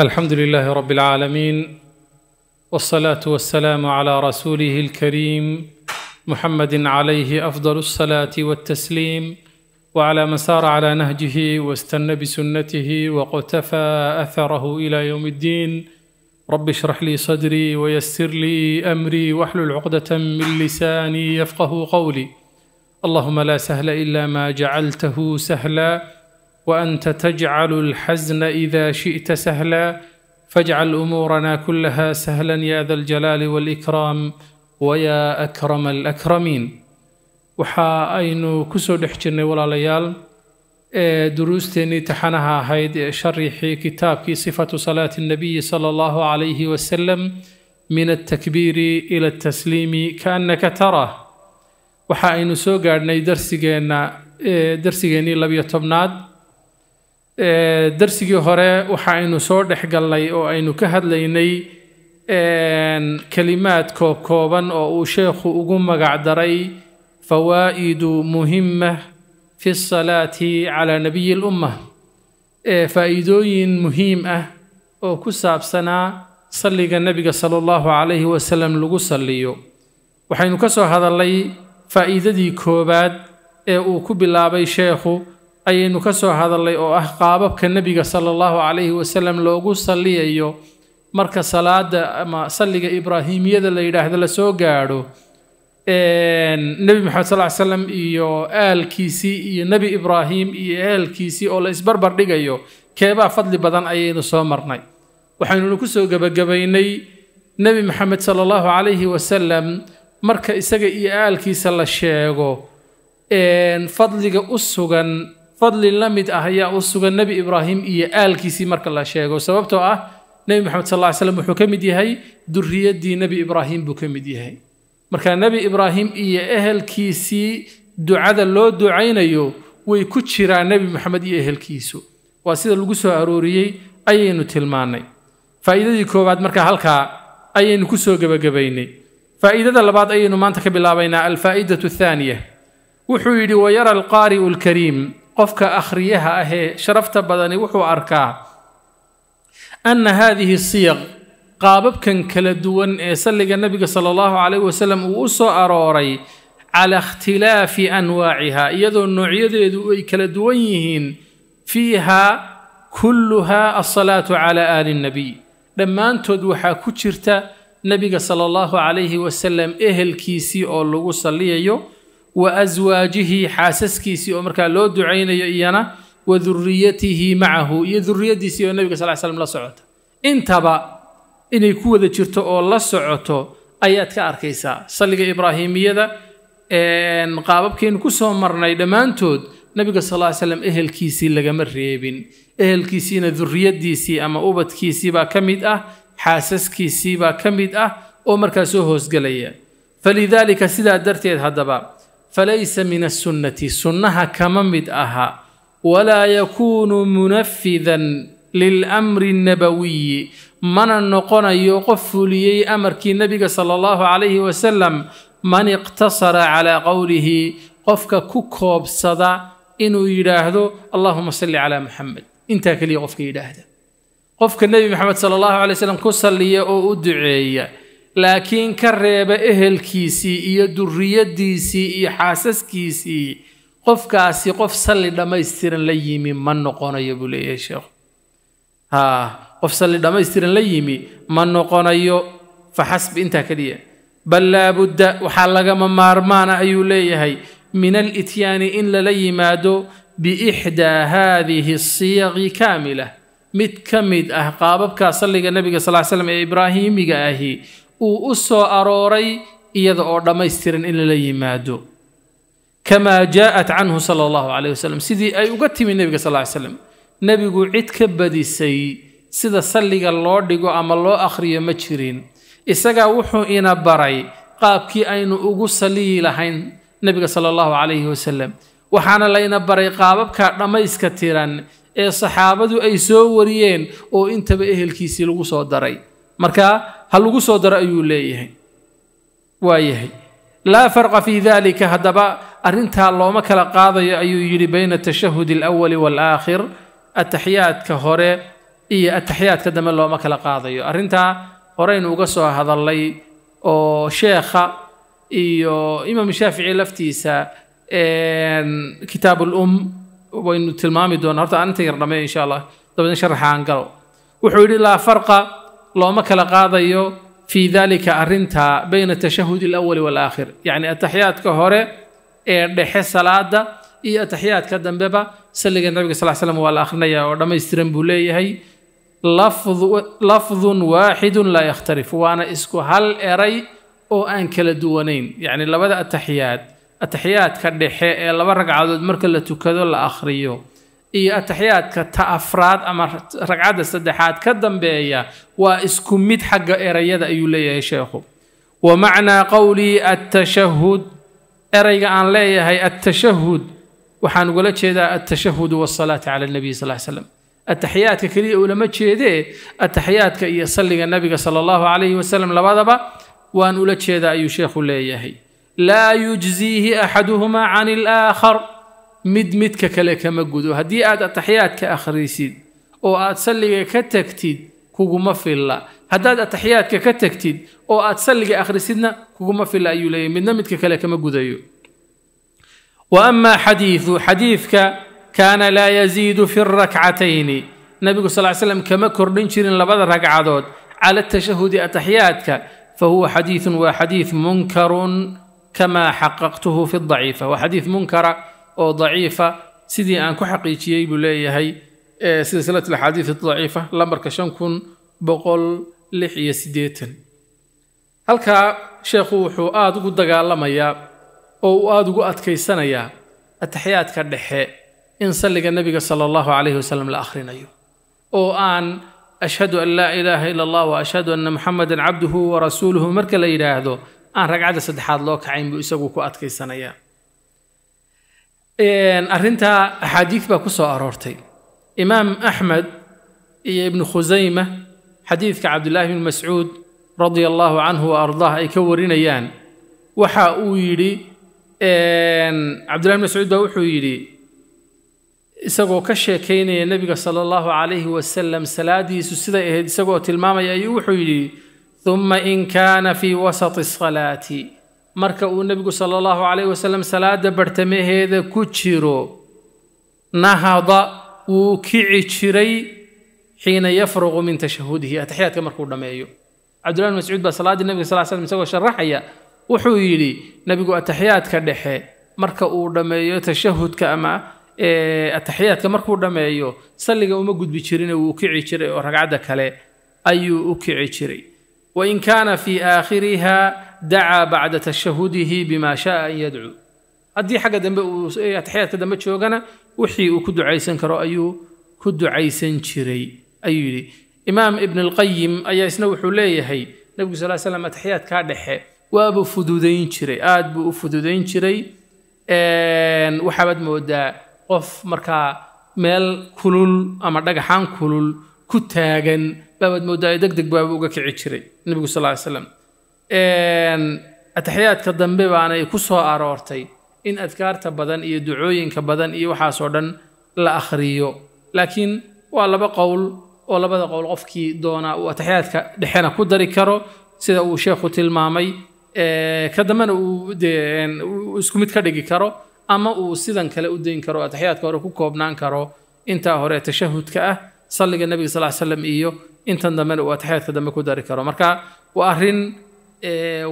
الحمد لله رب العالمين والصلاه والسلام على رسوله الكريم محمد عليه افضل الصلاه والتسليم وعلى من سار على نهجه واستنى بسنته واقتفى اثره الى يوم الدين رب اشرح لي صدري ويسر لي امري واحلل عقده من لساني يفقه قولي اللهم لا سهل الا ما جعلته سهلا وانت تجعل الحزن اذا شئت سهلا فاجعل امورنا كلها سهلا يا ذا الجلال والاكرام ويا اكرم الاكرمين وحا اينو كسو دحجن ولا ليال إيه دروستني تحنها هيد شرحي كتاب صفة صلاة النبي صلى الله عليه وسلم من التكبير إلى التسليم كأنك ترى وحا اينو سوغارني درسي جينا إيه درسي جيني لبي darsigii hore waxa aynu soo dhex galnay oo aynu ka hadlaynay kelimaad koob kooban oo uu sheekhu ugu magac daray fawaa'idu muhima fi salaati calaa nabiyi lumma faa'iidooyin muhiim ah oo ku saabsanaa salliga nebiga sala allahu calayhi wasalam lagu salliyo waxaynu ka soo hadalnay faa'iidadii koowaad ee uu ku bilaabay sheekhu ayaynu ka soo hadallay oo ah qaababka nebiga sala allahu calayhi wasalam loogu salliyayo marka salaada ama salliga ibraahimiyada la yidhaahdo la soo gaadho nebi maxamed sal ly slam iyo aalkiisii iyo nebi ibraahim iyo aalkiisii oo la isbarbar dhigayo keebaa fadli badan ayaynu soo marnay waxaynuna ku soo gebagabaynay nebi maxamed sala allahu calayhi wasalam marka isaga iyo aalkiisa la sheego fadliga u sugan fadli la mid ah ayaa u sugan nebi ibraahim iyo aalkiisii marka la sheego sababtoo ah nebi moxamed sal slm wuxuu ka mid yahay duriyadii nebi ibraahim buu ka mid yahay marka nebi ibraahim iyo ehelkiisii ducada loo ducaynayo way ku jiraa nebi moxamed iyo ehelkiisu waa sida lagu soo arooriyey ayaynu tilmaanay faa'iidadii koowaad marka halkaa ayaynu ku soo gebagabaynay faa'iidada labaad ayaynu maanta ka bilaabaynaa alfaa'idatu athaaniya wuxuu yidhi wayara alqaari'u alkariim qofka akhriyaha ahee sharafta badani wuxuu arkaa anna haadihi siyaq qaababkan kala duwan ee salliga nebiga sala allahu calayh wasalam uu u soo arooray calaa ikhtilaafi anwaaciha iyadoo noocyadeedu ay kala duwan yihiin fiiha kulluha alsalaatu calaa aali nnabiy dhammaantood waxaa ku jirta nebiga sala allahu calayhi wasalam ehelkiisii oo lagu salliyayo wa aswaajihi xaasaskiisii oo markaa loo ducaynayo iyana wa duriyatihi macahu iyo duriyadiisii oo nebiga sal slam la socota intaba inay ku wada jirto oo la socoto ayaad ka arkaysaa salliga ibraahimiyada qaababkeenu ku soo marnay dhammaantood nabiga sal slam ehelkiisii lagama reebin ehelkiisiina duriyadiisii ama ubadkiisiibaa ka mid ah xaasaskiisiibaa ka mid ah oo markaa soo hoosgelaya falidalika sidaa darteed haddaba falaysa min assunnati sunnaha kama mid aha walaa yakuunu munafidan lilamri annabawiyi mana noqonayo qof fuliyey amarkii nebiga sala allahu calayhi wasalam man iqtasara calaa qowlihi qofka ku koobsada inuu yidhaahdo allahuma salli calaa muxamed intaa keliya qofka yidhaahda qofka nebi maxamed sala allahu alay w slam ku salliya oo u duceeya laakiin ka reeba ehelkiisii iyo durriyaddiisii iyo xaasaskiisii qofkaasi qof salli dhammaystiran la yimi ma noqonayo buu leeyahay sheekhu haa qof salli dhammaystiran la yimi ma noqonayo fa xasbi intaa keliya bal laabudda waxaa lagama maarmaana ayuu leeyahay min alityaani in lala yimaado biixdaa haadihi siyaqi kaamila mid ka mid ah qaababka salliga nebiga sal l slam ee ibraahiimiga ahi uu u soo arooray iyada oo dhammaystiran in lala yimaado kamaa jaa'at canhu sala allahu calayh wasalam sidii ay uga timi nebiga sal ly slam nebigu cid ka badisay sida salliga loo dhigo ama loo akhriyo ma jirin isagaa wuxuu ina baray qaabkii aynu ugu salliyi lahayn nebiga sala allahu calayhi wasalam waxaana layna baray qaababka dhammayska tiran ee saxaabadu ay soo wariyeen oo intaba ehelkiisii lagu soo daray marka ha lagu soo daro ayuu leeyahay waayahay laa farqa fii dalika haddaba arrintaa looma kala qaadayo ayuu yidhi bayna atashahud alawali waalaakhir ataxiyaadka hore iyo ataxiyaadka dambe looma kala qaadayo arrintaa horeynu uga soo hadallay oo sheekha iyo imaam shaafici laftiisa kitaab ulum waynu tilmaami doonaa horta arintan yar dhameeyo insha allah dabadan sharaxaan galo wuxuu yidhi laa farqa looma kala qaadayo fii dalika arrintaa bayna tashahudi alawali walaakhir yacni ataxyaadka hore ee dhexe salaada iyo ataxyaadka dambeba salliga nabiga sal slam waa la akhrinaya oo dhammaystiran buu leeyahay lafdun waaxidun laa yakhtarif waana isku hal eray oo aan kala duwanayn yacni labada ataxyaad ataxyaadka dhexe ee laba ragcadood marka la tukado la akhriyo iyo ataxyaadka ta afraad ama ragcadda saddexaad ka dambeeya waa isku mid xagga erayada ayuu leeyahay sheekhu wa macnaa qowlii attashahud erayga aan leeyahay attashahud waxaan ugala jeedaa altashahudu waasalaati cala nabiy sal slam ataxyaadka keliya ulama jeedee ataxyaadka iyo salliga nabiga sala allahu calayhi wasalam labadaba waan ula jeedaa ayuu sheekhu leeyahay laa yujziihi axaduhumaa can alaakhar mid midka kale kama gudo haddii aad ataxyaad ka akhrisid oo aad salliga ka tagtid kuguma filla haddaad ataxyaadka ka tagtid oo aad salliga akhrisidna kuguma filla ayuu leeyahy midna midka kale kama gudayo wa amaa xadiidu xadiidka kaana laa yaziidu fi rakcatayni nabigu sal slam kama kordhin jirin labada ragcadood cala tashahudi ataxyaadka fa huwa xadiidun waa xadiid munkarun kamaa xaqaqtuhu fi daciifa waa xadiid munkara oo daciifa sidii aan ku xaqiijiyey buu leeyahay silsilatu axaadiid daciifa lambarka shan kun boqol lix iyo siddeetan halkaa sheekhu wuxuu aada ugu dagaalamayaa oo uu aada ugu adkaysanayaa ataxyaadka dhexe in salliga nebiga sala allahu calayhi wasalam la akhrinayo oo aan ashhadu an laa ilaaha ila allah wa ashhadu anna muxamedan cabduhu wa rasuuluhu marka la yidhaahdo aan ragcadda saddexaad loo kacayn buu isagu ku adkaysanayaa arrintaa axaadiid baa ku soo aroortay imaam axmed iyo ibnu khusayma xadiidka cabdulaahi bni mascuud radi allaahu canhu wa ardaah ay ka warinayaan waxa uu yidhi cabdullahi bn mascuud baa wuxuu yidhi isagoo ka sheekaynaya nebiga sala allahu calayhi wasalam salaadiisu siday ahayd isagoo tilmaamaya ayuu wuxuu yidhi uma in kaana fii wasati salaati marka uu nebigu sala allahu calayhi wasalam salaadda bartamaheeda ku jiro nahada wuu kici jiray xiina yafruqu min tashahudihi ataxiyaadka markuu dhammeeyo cabdullahi bin mascuud baa salaadii nebiga sal slam isagoo sharaxaya wuxuu yidhi nebigu ataxiyaadka dhexe marka uu dhammeeyo tashahudka ama ataxiyaadka markuu dhammeeyo salliga uma gudbi jirine wuu kici jiray oo ragcadda kale ayuu u kici jiray wain kaana fii aakhiriha dacaa bacda tashahudihi bima shaaa an yadcuu haddii xagga dambe uu atixyaadka dambe joogana wixii uu ku ducaysan karo ayuu ku ducaysan jiray ayuu yidhi imaam ibn alqayim ayaa isna wuxuu leeyahay nebigu sal slam atixiyaadkaa dhexe waabuu fududayn jiray aad buu u fududayn jiray waxaabaad moodaa qof markaa meel kulul ama dhagaxaan kulul ku taagan baabaad moodaa deg deg baaba uga kici jiray nebigu sal slam ataxyaadka dambe baanay ku soo aroortay in adkaarta badan iyo ducooyinka badan iyo waxaasoo dhan la akhriyo laakiin waa laba qowl oo labada qowl qofkii doonaa uu ataxyaadka dhexena ku dari karo sida uu sheekhu tilmaamay ka dambena uu isku mid ka dhigi karo ama uu sidan kale u dayn karo ataxyaadka hore ku koobnaan karo intaa hore tashahudka ah salliga nabiga sal l slam iyo intan dambena uu ataxyaadka dambe ku dari karo marka waa arin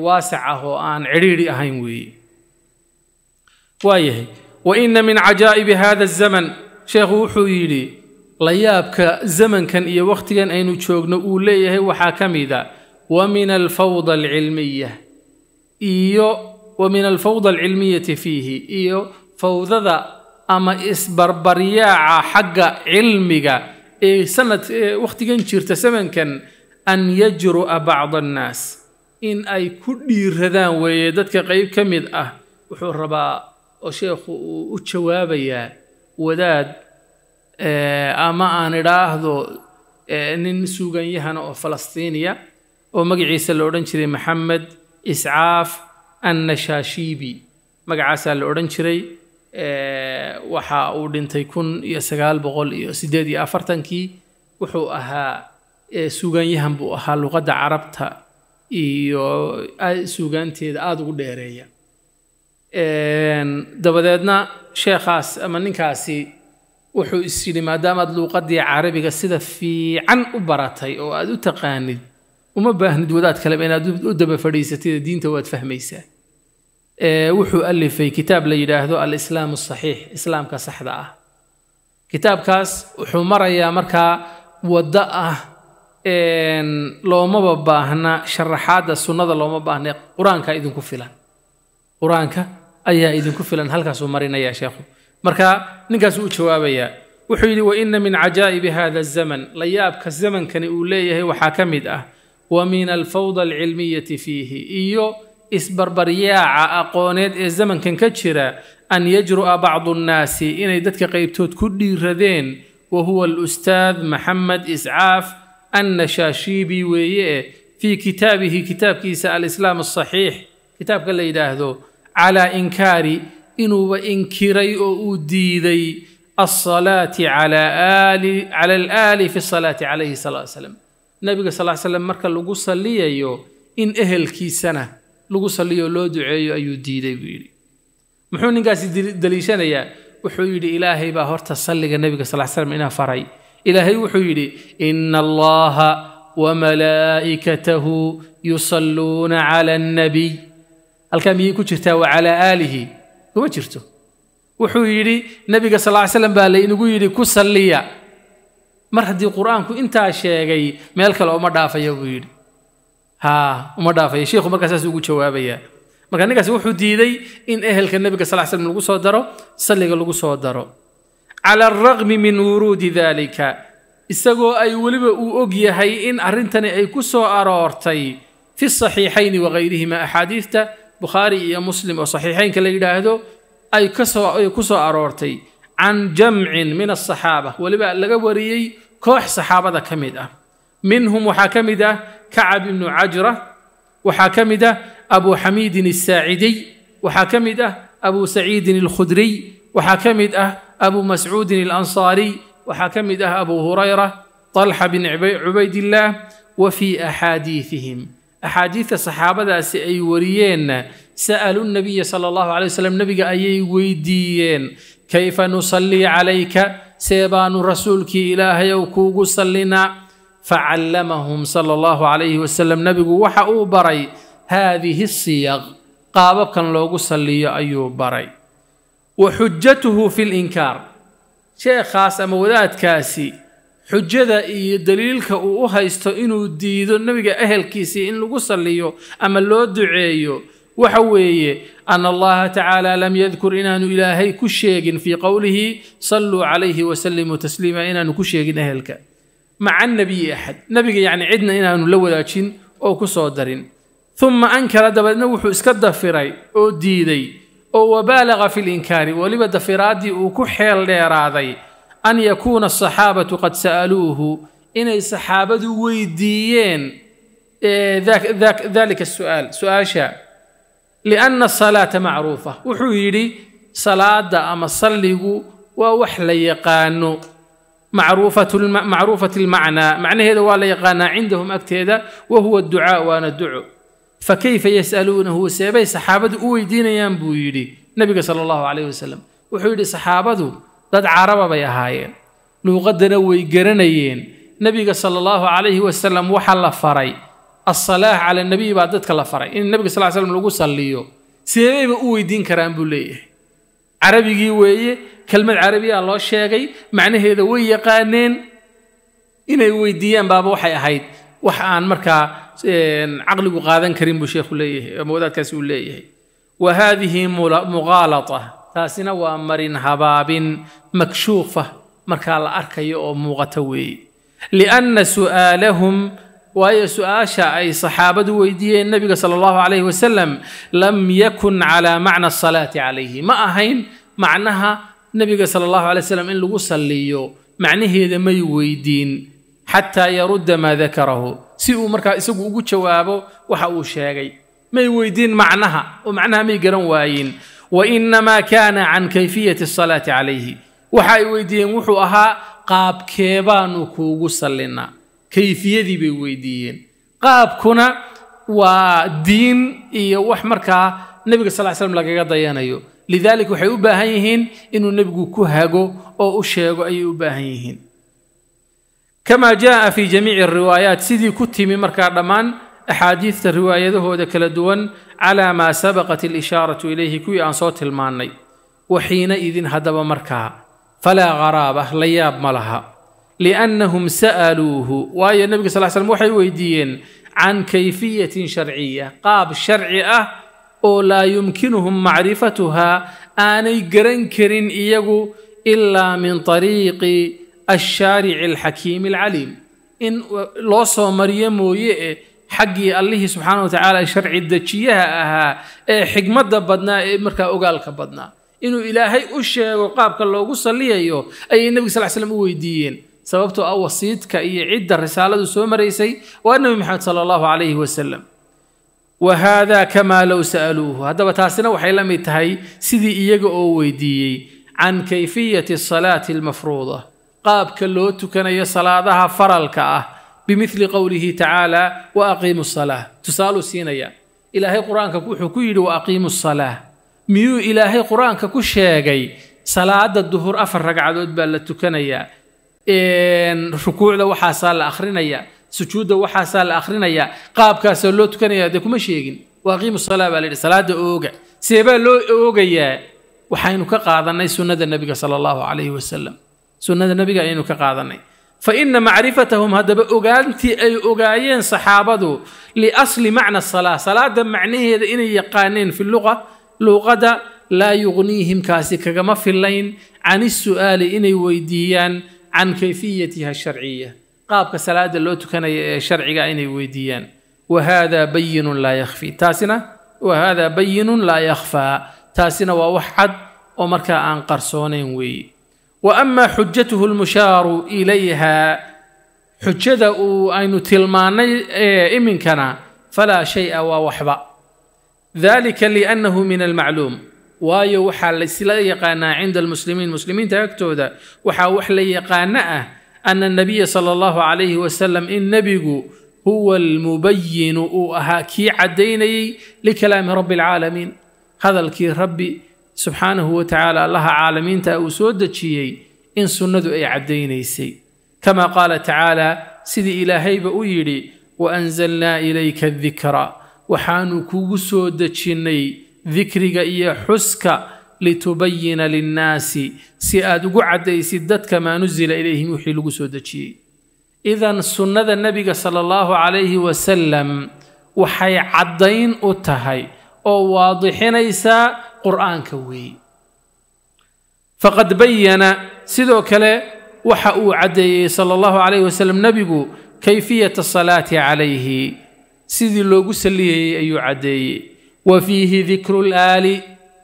waasac ah oo aan cidhiidhi ahayn weeye waayahay wa inna min cajaa'ibi hada zaman sheekhu wuxuu yidhi layaabka zamankan iyo wakhtigan aynu joogno uu leeyahay waxaa ka mida wa min alfawda alcilmiya iyo wa min alfawda alcilmiyati fiihi iyo fawdada ama isbarbaryaaca xagga cilmiga ee sanad wakhtigan jirta zamankan an yajru'a bacd annaas in ay ku dhiiradaan weeye dadka qayb ka mid ah wuxuu rabaa oo sheekhu uu u jawaabayaa wadaad ama aan idhaahdo nin suuganyahana oo falastiiniya oo magaciisa la odhan jiray maxamed iscaaf annashaashiibi magacaasaa la odhan jiray waxa uu dhintay kun iyo sagaal boqol iyo sideed iyo afartankii wuxuu ahaa suuganyahan buu ahaa luqadda carabta iyo suugaanteeda aada ugu dheereeya dabadeedna sheekhaas ama ninkaasi wuxuu isyidhi yidhi maadaamaad luuqaddii carabiga sida fiican u baratay oo aada u taqaanid uma baahnid wadaad kaleba inaad u daba fadhiisatid diinta waad fahmaysaa wuxuu alifay kitaab la yidhaahdo alislaam asaxiix islaamka saxda ah kitaabkaas wuxuu marayaa markaa waddo ah loomaba baahna sharaxaadda sunnada looma baahna qur-aanka idinku filan qur-aanka ayaa idinku filan halkaasuu marinayaa sheekhu marka ninkaasuu u jawaabayaa wuxuu yidhi wa inna min cajaa'ibi hada zaman la yaabka zamankani uu leeyahay waxaa ka mid ah wa min alfawda alcilmiyati fiihi iyo isbarbaryaaca aqooneed ee zamankan ka jira an yajru'a bacdu nnaasi inay dadka qaybtood ku dhiiradeen wa huwa alustaad maxamed iscaaf annashaashiibi weeye fii kitaabihi kitaabkiisa alislaam asaxiix kitaabka la yidhaahdo calaa inkaari inuuba inkiray oo uu diiday alsalaati cala alaali fi salaati calayhi sala slam nabiga sal slam marka lagu saliyayo in ehelkiisana lagu saliyo loo duceeyo ayuu diiday buu yidhi muxuu ninkaasi daliishanayaa wuxuu yidhi ilaahay baa horta salliga nebiga sal slam ina faray ilaahay wuxuu yidhi ina allaha wamalaa'ikatahu yusalluuna cala annabiy halkaa miyay ku jirtaa wa calaa aalihi kuma jirto wuxuu yidhi nebiga sal ly slam baa laynagu yidhi ku salliya mar haddii qur'aanku intaa sheegay meel kale uma dhaafayo buu yidhi haa uma dhaafayo sheikhu markaa saas ugu jawaabayaa marka ninkaas wuxuu diiday in ehelka nebiga sal l slm lagu soo daro salliga lagu soo daro cala alraqmi min wuruudi daalika isagoo ay weliba uu og yahay in arrintani ay ku soo aroortay fi saxiixayni wakayrihima axaadiidta bukhaari iyo muslim oo saxiixaynka la yidhaahdo ay kasooay ku soo aroortay can jamcin min asaxaaba weliba laga wariyey koox saxaabada ka mid ah minhum waxaa ka mid ah kacab ibnu cajra waxaa ka mid ah abu xamiidin asaacidiy waxaa ka mid ah abu saciidin alkhudriy waxaa ka mid ah abu mascuudin alansaariy waxaa ka mid ah abu hurayra طalxa bin cubaydillaah wa fii axaadiiثihim axaadiidta saxaabadaasi ay wariyeenna sa'alu nabiya sala allahu alay wasalam nebiga ayay weydiiyeen kayfa nusallii calayka see baanu rasuulkii ilaahayow kuugu sallinaa facallamahum sala allahu calayhi wasalam nebigu waxa uu baray haadihi siyaq qaababkan loogu salliyo ayuu baray wa xujatuhu fi linkaar sheekhaas ama wadaadkaasi xujada iyo daliilka uu u haysto inuu diido nebiga ehelkiisii in lagu salliyo ama loo duceeyo waxa weeye ana allaha tacaala lam yadkur inaanu ilaahay ku sheegin fii qowlihi salluu calayhi wasalimuu tasliima inaanu ku sheegin ehelka maca nabiyi axad nabiga yacni cidna inaanu la wadaajin oo ku soo darin uma ankara dabeedna wuxuu iska dafiray oo diiday oo wabaalaga fi linkaari weliba dafiraaddii uu ku xeel dheeraaday an yakuuna asaxaabatu qad sa'aluuhu inay saxaabadu weydiiyeen dalika su'aal su-aasha lianna asalaata macruufa wuxuu yidhi salaada ama salligu waa wax la yaqaano macruufat almacnaa macnaheeda waa la yaqaanaa cindahum agteeda wa huwa adducaa waana duco fakayfa yas'aluunahu seebay saxaabadu u weydiinayaan buu yidhi nebiga sala allahu calayh wasalam wuxuu yidhi saxaabadu dad caraba bay ahaayeen luuqaddana way garanayeen nebiga sala allahu calayhi wasalam waxaa la faray assalaax cala nabiy baa dadka la faray in nebiga sal slam lagu salliyo seebayba u weydiin karaan buu leeyahay carabigii weeye kelmad carabiyaa loo sheegay macnaheeda way yaqaaneen inay weydiiyaan baaba waxay ahayd wax aan markaa caqligu qaadan karin buu sheekhu leeyahay ama wadaadkaasi uu leeyahay wa haadihi mughaalata taasina waa marin habaabin makshuufa markaa la arkayo oo muuqata weeye lianna su'aalahum waayo su-aasha ay saxaabadu weydiiyeen nebiga sala allahu calayhi wasalam lam yakun calaa macna asalaati calayhi ma ahayn macnaha nebiga sala allahu alay wasalam in lagu salliyo macnaheeda may weydiin xataa yarudda maa dakarahu si uu markaa isagu ugu jawaabo waxa uu sheegay may weydiin macnaha oo macnaha may garan waayiin wa innamaa kaana can kayfiyati asalaati calayhi waxa ay weydiiyeen wuxuu ahaa qaabkee baanu kuugu sallinaa kayfiyadii bay weydiiyeen qaabkuna waa diin iyo wax markaa nebiga sal ly slam lagaga dayanayo lidaalik waxay u baahan yihiin inuu nebigu ku hago oo u sheego ayay u baahan yihiin kamaa jaaa fii jamiici ariwaayaat sidii ku timi markaa dhammaan axaadiidta riwaayadahooda kala duwan calaa maa sabaqat alishaaratu ilayhi kuwii aan soo tilmaannay waxiina idin haddaba markaa falaa qaraaba la yaab ma laha liannahum sa'aluuhu waayo nebiga sal slam waxay weydiiyeen can kayfiyatin sharciya qaab sharci ah oo laa yumkinuhum macrifatuhaa aanay garan karin iyagu ilaa min ariiqi ashaarici alxakiimi alcaliim in loo soo mariyo mooye e xaggii allihii subxaana wa tacaala sharci dejiyaha ahaa ee xigmadda badnaa ee markaa ogaalka badnaa inuu ilaahay u sheego qaabka loogu salliyayo ayay nebiga sal slam u weydiiyeen sababtoo ah wasiidka iyo cidda risaaladu soo maraysay waa nebi maxamed sala allahu calayhi wasalam wa haadaa kamaa low sa'aluuhu haddaba taasina waxay la mid tahay sidii iyaga oo weydiiyey can kayfiyati salaati almafruuda qaabka loo tukanayo salaadaha faralka ah bimili qowlihi tacaala wa aqiimu salaa tusaaluu siinaya ilaahay qur-aanka wuxuu ku yidhi wa aqiimu salaa miyuu ilaahay qur-aanka ku sheegay salaada duhur afar ragcadood baa la tukanayaa rukuucda waxaasaa la akhrinayaa sujuudda waxaasaa la akhrinayaa qaabkaasaa loo tukanaya de kuma sheegin wa aqiimu salaa baa la yidhi salaada ooga see baa loo oogayaa waxaynu ka qaadannay sunnada nebiga sala allahu calayhi wasalam sunnada nebiga ayaynu ka qaadanay fa inna macrifatahum haddaba ogaantii ay ogaayeen saxaabadu liasli macna salaa salaada macnaheeda inay yaqaaneen fi luqa luuqada laa yugniihim kaasi kagama filayn can isu'aali inay weydiiyaan can kayfiyatiha sharciya qaabka salaada loo tukanaya ee sharciga ah inay weydiiyaan wa wahaadaa bayinun laa yakhfii taasina wa wahaadaa bayinun laa yakhfaa taasina waa wax cad oo markaa aan qarsoonayn weeye wa amaa xujatuhu almushaaru ilayha xujada uu aynu tilmaannay iminkana falaa shay-a waa waxba dalika liannahu min almacluum waayo waxaa laysla yaqaanaa cinda almuslimiin muslimiinta agtooda waxaa wax la yaqaano ah ana anabiya sala allahu calayhi wasalam in nebigu huwa almubayinu uu ahaa kii caddaynayey likalaami rabbi alcaalamiin hadalkii rabbi subxaanahu wa tacaala allaha caalamiinta uu soo dejiyey in sunnadu ay caddaynaysay kamaa qaala tacaala sidii ilaahayba u yidhi wa anzalnaa ilayka dikra waxaanu kugu soo dejinnay dikriga iyo xuska litubayina linnaasi si aad ugu caddaysid dadka maa nusila ilayhim wixii lagu soo dejiyey idan sunnada nebiga sala allahu calayhi wasalam waxay caddayn u tahay oo waadixinaysa qur'aanka weeye faqad bayana sidoo kale waxa uu caddeeyey sala allahu calayhi wasalam nebigu kayfiyata salaati calayhi sidii loogu salliyayey ayuu caddeeyey wa fiihi dikru laali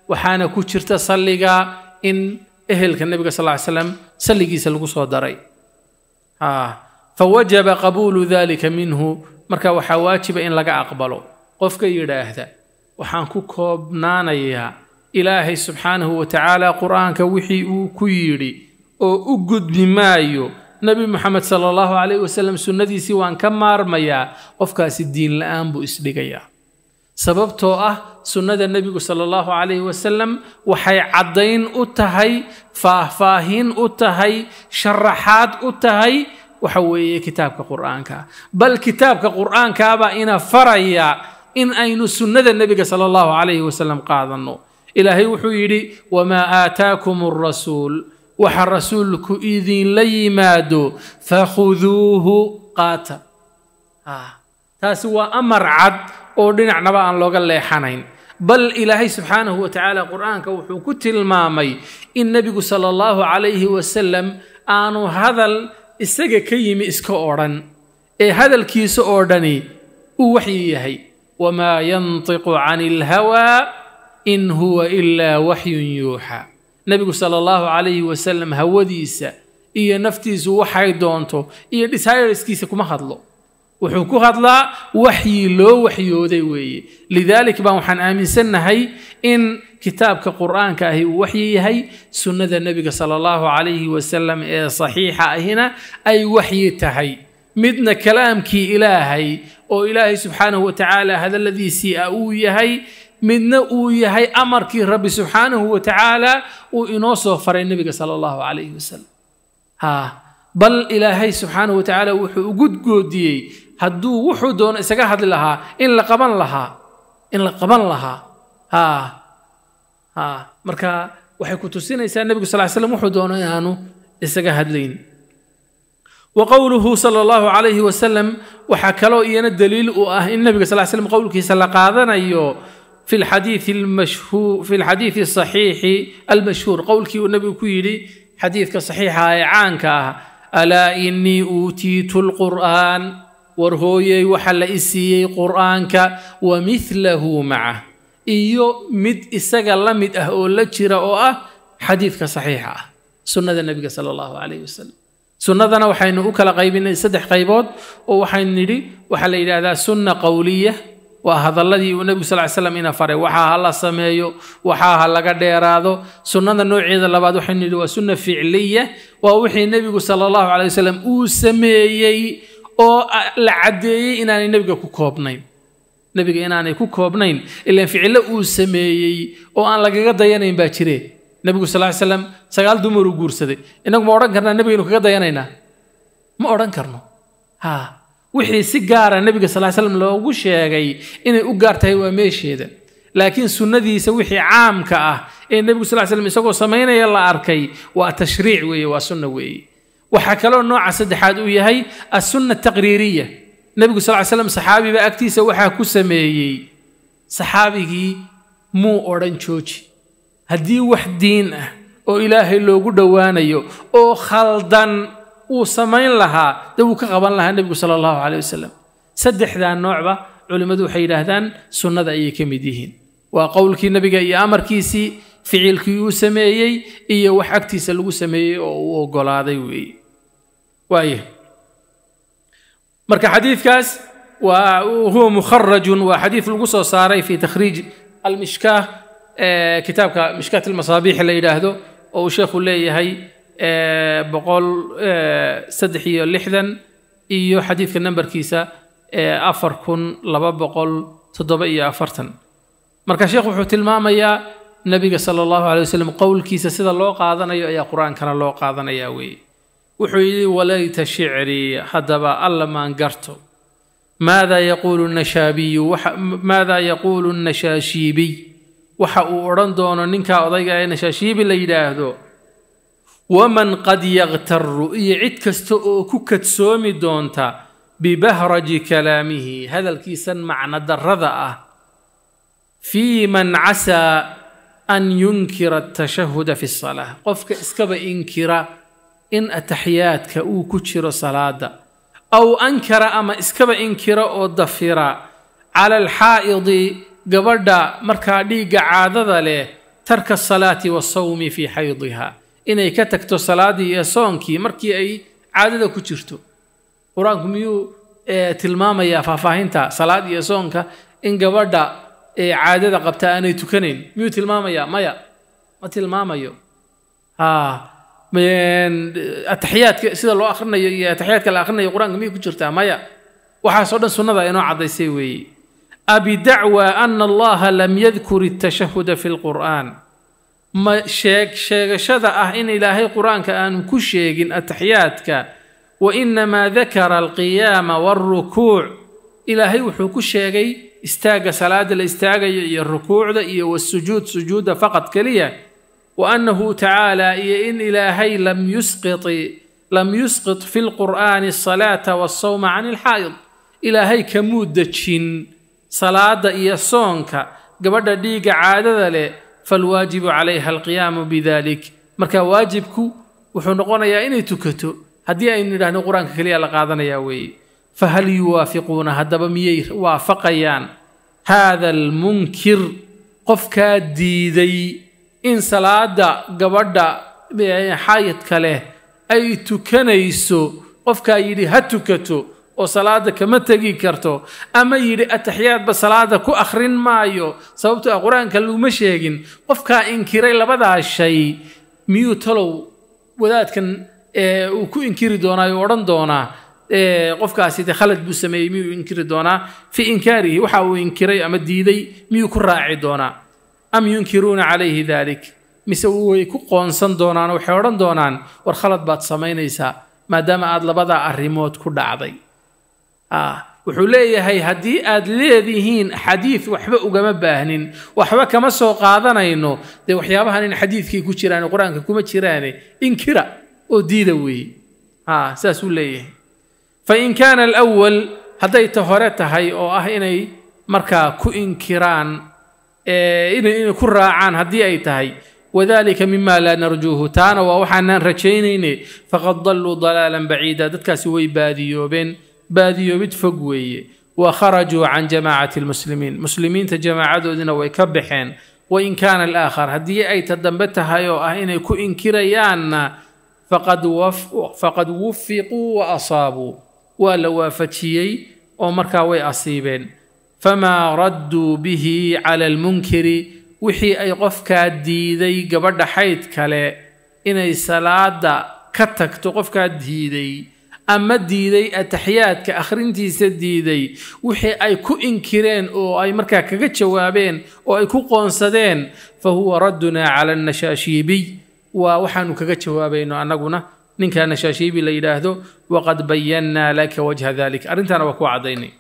waxaana ku jirta salliga in ehelka nebiga sal ly slam salligiisa lagu soo daray ah, fawajaba qabuulu dalika minhu marka waxaa waajiba in laga aqbalo qofka yidhaahda waxaan ku koobnaanayaa ilaahay subxaanahu wa tacaala qur-aanka wixii uu ku yidhi oo u gudbi maayo nebi moxamed sala allahu calayh wasalam sunnadiisii waan ka maarmayaa qofkaasi diin la'aan buu isdhigayaa sababtoo ah sunnada nebigu sala allahu calayhi wasalam waxay caddayn u tahay faahfaahin u tahay sharaxaad u tahay waxa weeye kitaabka qur qur'aankaa bal kitaabka qur-aankaabaa ina faraya in aynu sunnada nebiga sala allahu calayhi wasalam qaadanno ilaahay wuxuu yidhi wamaa aataakum alrasuul waxa rasuulku idinla yimaado fakhuduuhu qaata ah, taasi waa amar cad oo dhinacnaba aan looga leexanayn bal ilaahay subxaanahu wa tacaala qur'aanka wuxuu ku tilmaamay in nebigu sala allahu calayhi wasalam aanu hadal isaga ka yimi iska odhan ee hadalkiisa oo dhani uu waxyi yahay wmaa yantiqu can اlhawaa in huwa ilaa waxyun yuuxaa nebigu sala allahu calayhi wasalam hawadiisa iyo naftiisu waxay doonto iyo desireskiisa kuma hadlo wuxuu ku hadlaa waxyii loo waxyooday weeye lidaalika baan waxaan aaminsannahay in kitaabka qur'aanka ahi uu waxyi yahay sunnada nebiga sala allahu calayhi wasalam ee saxiixa ahina ay waxyi tahay midna kalaamkii ilaahay oo ilaahay subxaanahu wa tacaala hadalladiisii ah uu yahay midna uu yahay amarkii rabbi subxaanahu wa tacaala uu inoo soo faray nebiga sala allahu calayhi wasalam ha bal ilaahay subxaanahu wa wuxuu ugu goodiyey hadduu wuxuu doono isaga hadli lahaa in la qaban lahaa in la qaban lahaa ha ha marka waxay ku tusinaysaa nebigu sal ly slam wuxuu doono inaanu isaga hadlayn wa qowluhu sala allahu calayhi wasalam waxaa kaloo iyana daliil u ah in nebiga sal slam qowlkiisa la qaadanayo fi lxadiidi asaxiixi almashhuur qowlkii uu nebigu ku yidhi xadiidka saxiixa ee caanka ah alaa inii uutiitu lqur'aan war hooyey waxa la isiiyey qur'aanka wa milahu macah iyo mid isaga la mid ah oo la jira oo ah xadiidka saxiixa ah sunnada nebiga sala allahu calayh wasalam sunnadana waxaynu u kala qaybinay saddex qaybood oo waxaynu nidhi waxaa la yidhaahdaa sunna qowliya waa hadalladii uu nebigu sal slam ina faray waxaa ha la sameeyo waxaa ha laga dheeraado sunnada nooceeda labaad waxaynu nidhi waa sunna ficliya waa wixii nebigu sala allahu calay wasalam uu sameeyey oo la caddeeyey inaanay nebiga ku koobnayn nebiga inaanay ku koobnayn ilaan ficilo uu sameeyey oo aan lagaga dayanayn baa jire nebigu sal ly slam sagaal dumaruu guursaday inagu ma odhan karnaa nebigaynu kaga dayanaynaa ma odhan karno ha wixii si gaara nebiga sal ly slam loogu sheegay inay u gaar tahay waa meesheeda laakiin sunnadiisa wixii caamka ah ee nebigu sal slam isagoo samaynaya la arkay waa tashriic weeye waa sunna weeye waxaa kaloo nooca saddexaad uu yahay asunna taqriiriya nebigu sal slam saxaabiba agtiisa waxaa ku sameeyey saxaabigii muu odhan jooji haddii wax diin ah oo ilaahay loogu dhowaanayo oo khaldan wuu samayn lahaa dee wuu ka qaban lahaa nebigu sala allahu caleyh wasalam saddexdaa noocba culimmadu waxay yidhaahdaan sunnada ayay ka mid yihiin waa qowlkii nebiga iyo amarkiisii ficilkii uu sameeyey iyo wax agtiisa lagu sameeyey oo uu ogolaaday weeye waaya marka xadiidkaas waa huwa mukharajun waa xadiid lagu soo saaray fii takhriij almishkaah kitaabka mishkaat almasaabiix la yidhaahdo oo uu sheekhu leeyahay boqol saddex iyo lixdan iyo xadiidka nambarkiisa afar kun laba boqol toddoba iyo afartan marka sheekh wuxuu tilmaamayaa nebiga sala allahu alay wasalam qowlkiisa sida loo qaadanayo ayaa qur-aankana loo qaadanaya weeye wuxuu yidhi walayta shicrii haddaba alla maan garto maada yaquulu nashabiyu maada yaquulu nashaashiibiy waxa uu odhan doono ninka odayga ee nashaashiibi la yidhaahdo waman qad yaktaru iyo cid kasta oo ku kadsoomi doonta bibahraji kalaamihi hadalkiisan macno darada ah fii man casaa an yunkira atashahuda fi salaa qofka iskaba inkira in ataxiyaadka uu ku jiro salaada aw ankara ama iskaba inkira oo dafira cala alxaa'idi gabadha markaa dhiigga caadada leh tarka asalaati wasawmi fii xaydiha inay ka tagto salaadii iyo soonkii markii ay caadada ku jirto qur-aanku miyuu e, tilmaamayaa faahfaahinta salaad iyo soonka in gabadha e, caadada qabta aanay tukanayn miyuu tilmaamayaa maya ma tilmaamayo ah, ataxiyaadka sida loo akrinayo iyo ataxiyaadka la akrinayo qur-aanka miyuu ku jirtaa maya waxaasoo dhan sunnada inoo caddaysay weeye abidacwa ana allaha lam yadkur اtashahuda fi اlqur'an ma sheeg sheegashada ah in ilaahay qur-aanka aanu ku sheegin ataxiyaadka wa inamaa dakara alqiyaama wاlrukuuc ilaahay wuxuu ku sheegay istaagga salaada la istaagayo iyo rukuucda iyo wasujuud sujuudda faqad keliya wa annahu tacaala iyo in ilaahay lam yusqiti lam yusqit fi lqur'aani asalaata waasawma can ilxaa'id ilaahay kamuu dejin salaada iyo soonka gabadha dhiigga caadada leh falwaajibu calayha alqiyaamu bidalik marka waajibku wuxuu noqonayaa inay tukato haddii aynu idhahno qur-aanka keliya la qaadanayaa weeye fa hal yuwaafiquuna haddaba miyay waafaqayaan haada almunkir qofkaa diiday in salaadda gabadha xaayadka leh ay tukanayso qofkaa yidhi ha tukato oo salaada kama tegi karto ama yidhi ataxyaadba salaada ku akhrin maayo sababtoo ah qur-aanka laguma sheegin qofkaa inkiray labadaa shay miyuu talow wadaadkan uu ku inkiri doonaa u odhan doonaa qofkaasi de khalad buu sameeyey miyuu inkiri doonaa fi inkaarihi waxa uu inkiray ama diiday miyuu ku raaci doonaa am yunkiruuna calayhi daalik mise way ku qoonsan doonaan waxay odhan doonaan war khalad baad samaynaysaa maadaama aad labadaa arrimood ku dhacday Ah, wuxuu leeyahay haddii aad leedihiin xadiid waxba ugama baahnin waxba kama soo qaadanayno dee waxyaabahan in xadiidkii ku jiraan qur-aanka kuma jiraane inkira oo diida weeye ah, saasuu leeyahay fa in kaana alwal hadday ta hore tahay oo ah inay markaa ku inkiraan inay ku raacaan haddii ay tahay wadalika mima laa narjuuhu taana waa waxaanaan rajaynayne faqad dalluu dalaalan baciida dadkaasi way baadiyoobeen baadiyoobid fog weeye wa kharajuu can jamaacati lmuslimiin muslimiinta jamaacadoodina way ka baxeen wa in kaana alaakhar haddii ay ta dambe tahay oo ah inay ku inkirayaanna faqad wufiquu wa asaabuu waa la waafajiyey oo markaa way asiibeen famaa radduu bihi cala almunkiri wixii ay qofkaa diiday gabadha xayd kale inay salaada ka tagto qofkaa diiday ama diiday ataxyaadka akhrintiisa diiday wixii ay ku inkireen oo ay markaa kaga jawaabeen oo ay ku qoonsadeen fa huwa raddunaa cala anashaashiibiy waa waxaanu kaga jawaabayno annaguna ninkaa nashaashiibi la yidhaahdo waqad bayannaa laka wajha dalik arrintaana waa ku cadaynay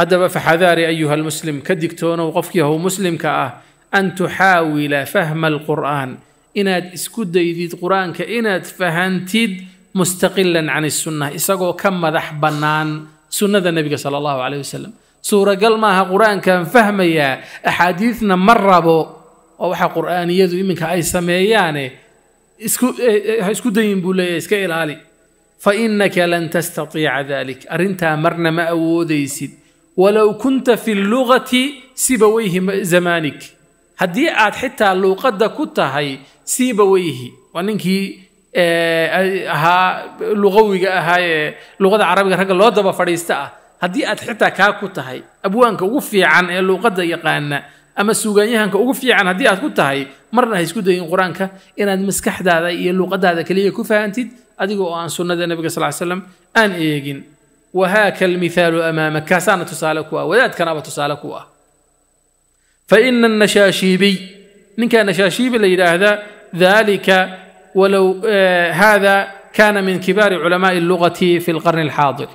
haddaba faxadaari ayuha almuslim ka digtoonow qofkii how muslimka ah an tuxaawila fahma alqur'aan inaad isku daydid qur-aanka inaad fahantid mustaqilan can isunna isagoo ka madax bannaan sunnada nebiga sala allahu caleyh wasalam suuragal maaha qur-aankan fahmayaa axaadiidna ma rabo oo waxaa qur'aaniyadu iminka ay sameeyaane isku dayin buu leeyahay iska ilaali fa innaka lan tastatiica dalik arrintaa marna ma awoodaysid walow kunta fi lugati sibawayhi zamaanik haddii aad xitaa luuqadda ku tahay siibawayhi waa ninkii ahaa luqawiga ahaa ee luqada carabiga ragga loo daba fadhiista ah haddii aad xitaa kaa ku tahay abwaanka ugu fiican ee luuqadda yaqaana ama suugaanyahanka ugu fiican haddii aad ku tahay marna ha isku dayin qur-aanka inaad maskaxdaada iyo luuqadaada keliya ku fahantid adiga oo aan sunnada nebiga sal slam aan eegin wahaaka almihaalu amaama kaasaana tusaale ku ah wadaadkanaaba tusaale ku ah fa ina anashaashiibiy ninkaa nashaashiibi la yidhaahdaa daalika walow hada kana min kibaari culamaai اlugati fi اlqarni اlxaadir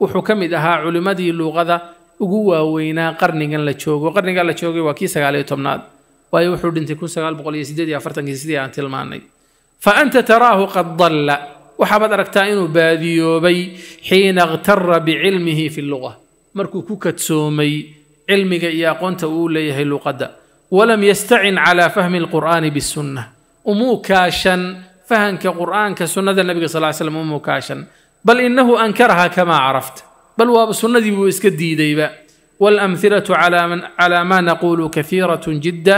wuxuu ka mid ahaa culimmadii luuqada ugu waaweynaa qarnigan la joogo qarniga la joogay waa kii sagaaliyo tobnaad waayo wuxuu dhintay kun sagaal boqol iyo sideed iyo afartankii sidii aan tilmaanay faanta taraahu qad dalla waxaabaad aragtaa inuu baadiyoobay xiina اktara bicilmihi fi اluga markuu ku kadsoomay cilmiga iyo aqoonta uu leeyahay luqadda walam yastacin calى fahmi اlqur'aani bالsunna umuu kaashan fahanka qur'aanka sunnada nabiga sal slm umuu kaashan bal inahu ankaraha kamaa carafta bal waaba sunnadii buu iska diidayba walamhilatu calaa maa naquulu kahiiratun jidda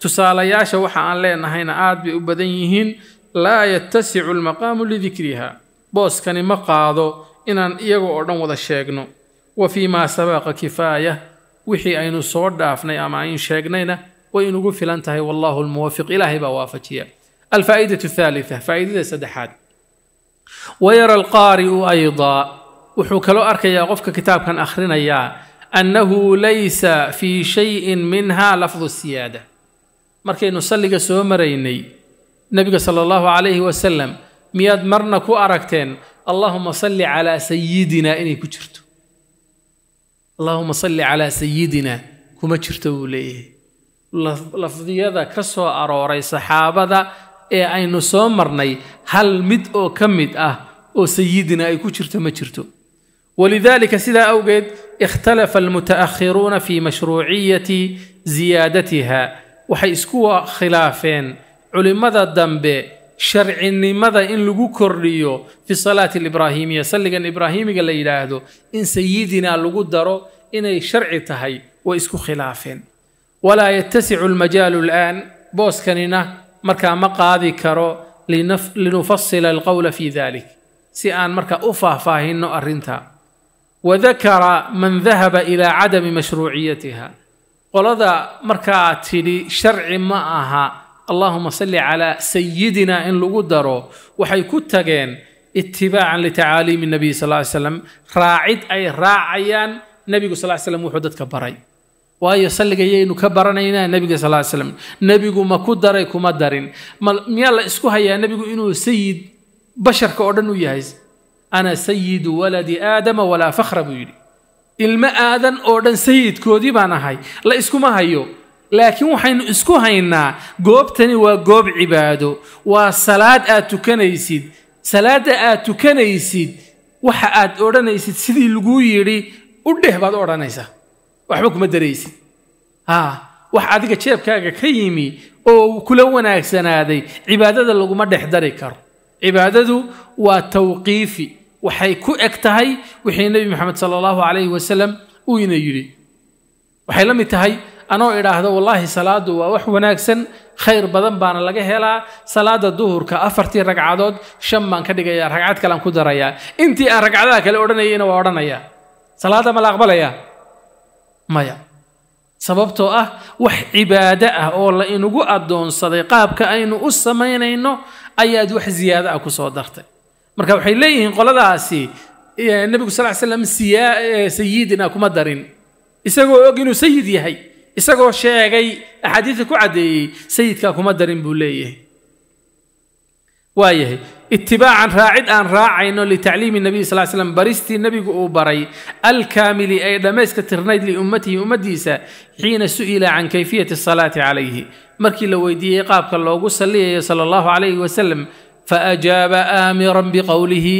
tusaalayaasha waxa aan leenahayna aad bay u badan yihiin laa yatasicu lmaqaamu lidikriha booskani ma qaado inaan iyaga oo dhan wada sheegno wa fii maa sabaqa kifaaya wixii aynu soo dhaafnay ama ayn sheegnayna way inugu filan tahay wallahu lmuwafiq ilaahay baa waafajiya alfaa'ida athaalitha faa'idada saddexaad wayara alqaari'u aydaa wuxuu kaloo arkayaa qofka kitaabkan akhrinayaa annahu laysa fii shayin minha lafdu siyaada markaynu salliga soo maraynay nebiga sala allahu calayhi wasalam miyaad marna ku aragteen allahuma salli calaa sayidina inay ku jirto allaahuma salli calaa sayidinaa kuma jirto buu leeyahay lafdiyada ka soo arooray saxaabada ee aynu soo marnay hal mid oo ka mid ah oo sayidina ay ku jirto ma jirto walidalika sidaa awgeed ikhtalafa almutaakhiruuna fii mashruuciyati ziyaadatiha waxay isku khilaafeen culimmada dambe sharcinimada in lagu kordhiyo fi salaati alibraahiimiya salligan ibraahiimiga la yidhaahdo in sayidinaa lagu daro inay sharci tahay way isku khilaafeen walaa yatasicu almajaalu اlآan booskanina markaa ma qaadi karo linufasila alqowla fi dalik si aan marka u faahfaahinno arrinta dakara man dahaba ilaa cadami mashruuciyatiha qolada markaa tidhi sharci ma aha allahuma salli calaa sayidina in lagu daro waxay ku tageen itibaacan litacaaliimi nabiy sal ly slam raacid ay raacayaan nebigu sal ly slam wuxuu dadka baray waayo salligayaynu ka baranaynaa nebiga sal l slam nebigu ma ku daray kuma darin miyaa la isku hayaa nebigu inuu sayid basharka oo dhan u yahay ana sayidu waladi aadama walaa fakhra buu yidhi ilmo aadan oo dhan sayidkoodii baan ahay la iskuma hayo laakiin waxaynu isku haynaa goobtani waa goob cibaado waa salaad aad tukanaysid salaadda aad tukanaysid waxa aad odhanaysid sidii laguu yidhi u dheh baad odhanaysaa waxba kuma daraysid wax adiga jeebkaaga ka yimi oo kula wanaagsanaaday cibaadada laguma dhex dari karo cibaadadu waa tawqiifi waxay ku eg tahay wixii nebi moxamed sala allahu calayhi wasalam uu ina yidhi waxay la mid tahay anoo idhaahdo wallaahi salaadu waa wax wanaagsan khayr badan baana laga helaa salaada duhurka afartii ragcadood shan baan ka dhigayaa ragcad kalean ku darayaa intii aan ragcadaha kale odhanayayna waa odhanayaa salaada ma la aqbalayaa maya sababtoo ah wax cibaado ah oo la inugu addoonsaday qaabka aynu u samaynayno ayaad wax ziyaada ah ku soo dartay marka waxay leeyihiin qoladaasi nebigu sal slam sayidina kuma darin isagoo og inuu sayid yahay isagoo sheegay axaadiida ku caddeeyey sayidkaa kuma darin buu leeyahay waayahay itibaacan raacid aan raacayno litacliimi nabiy sal slm baristii nebigu uu baray alkaamili ee dhammayska tirnayd liummatihi ummaddiisa xiina su'ila can kayfiyati salaati calayhi markii la weydiiyey qaabka loogu salliyayo sal allahu calayhi wasalam faajaaba aamiran biqowlihi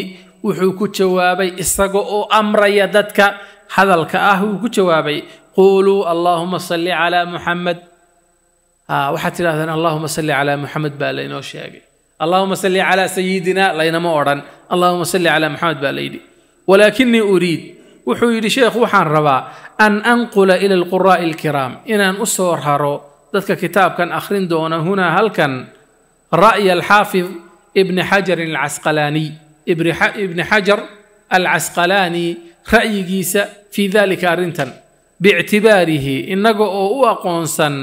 wuxuu ku jawaabay isaga oo amraya dadka hadalka ah wuu ku jawaabay quuluu allahuma salli calaa muxamed waxaad tidhahdeen allaahuma salli calaa muxamed baa laynoo sheegay allahuma sali calaa sayidina laynama odhan allahuma salli calaa maxamed baa layidhi walaakinii uriid wuxuu yidhi sheekh waxaan rabaa an anqula ila alquraa'i alkiraam inaan u soo raro dadka kitaabkan akhrin doona hunaa halkan ra'ya alxaafid ibni xajarin alcasqalaaniy ibni xajar alcasqalaani ra'yigiisa fii dalika arrintan biictibaarihi innaga oo u aqoonsan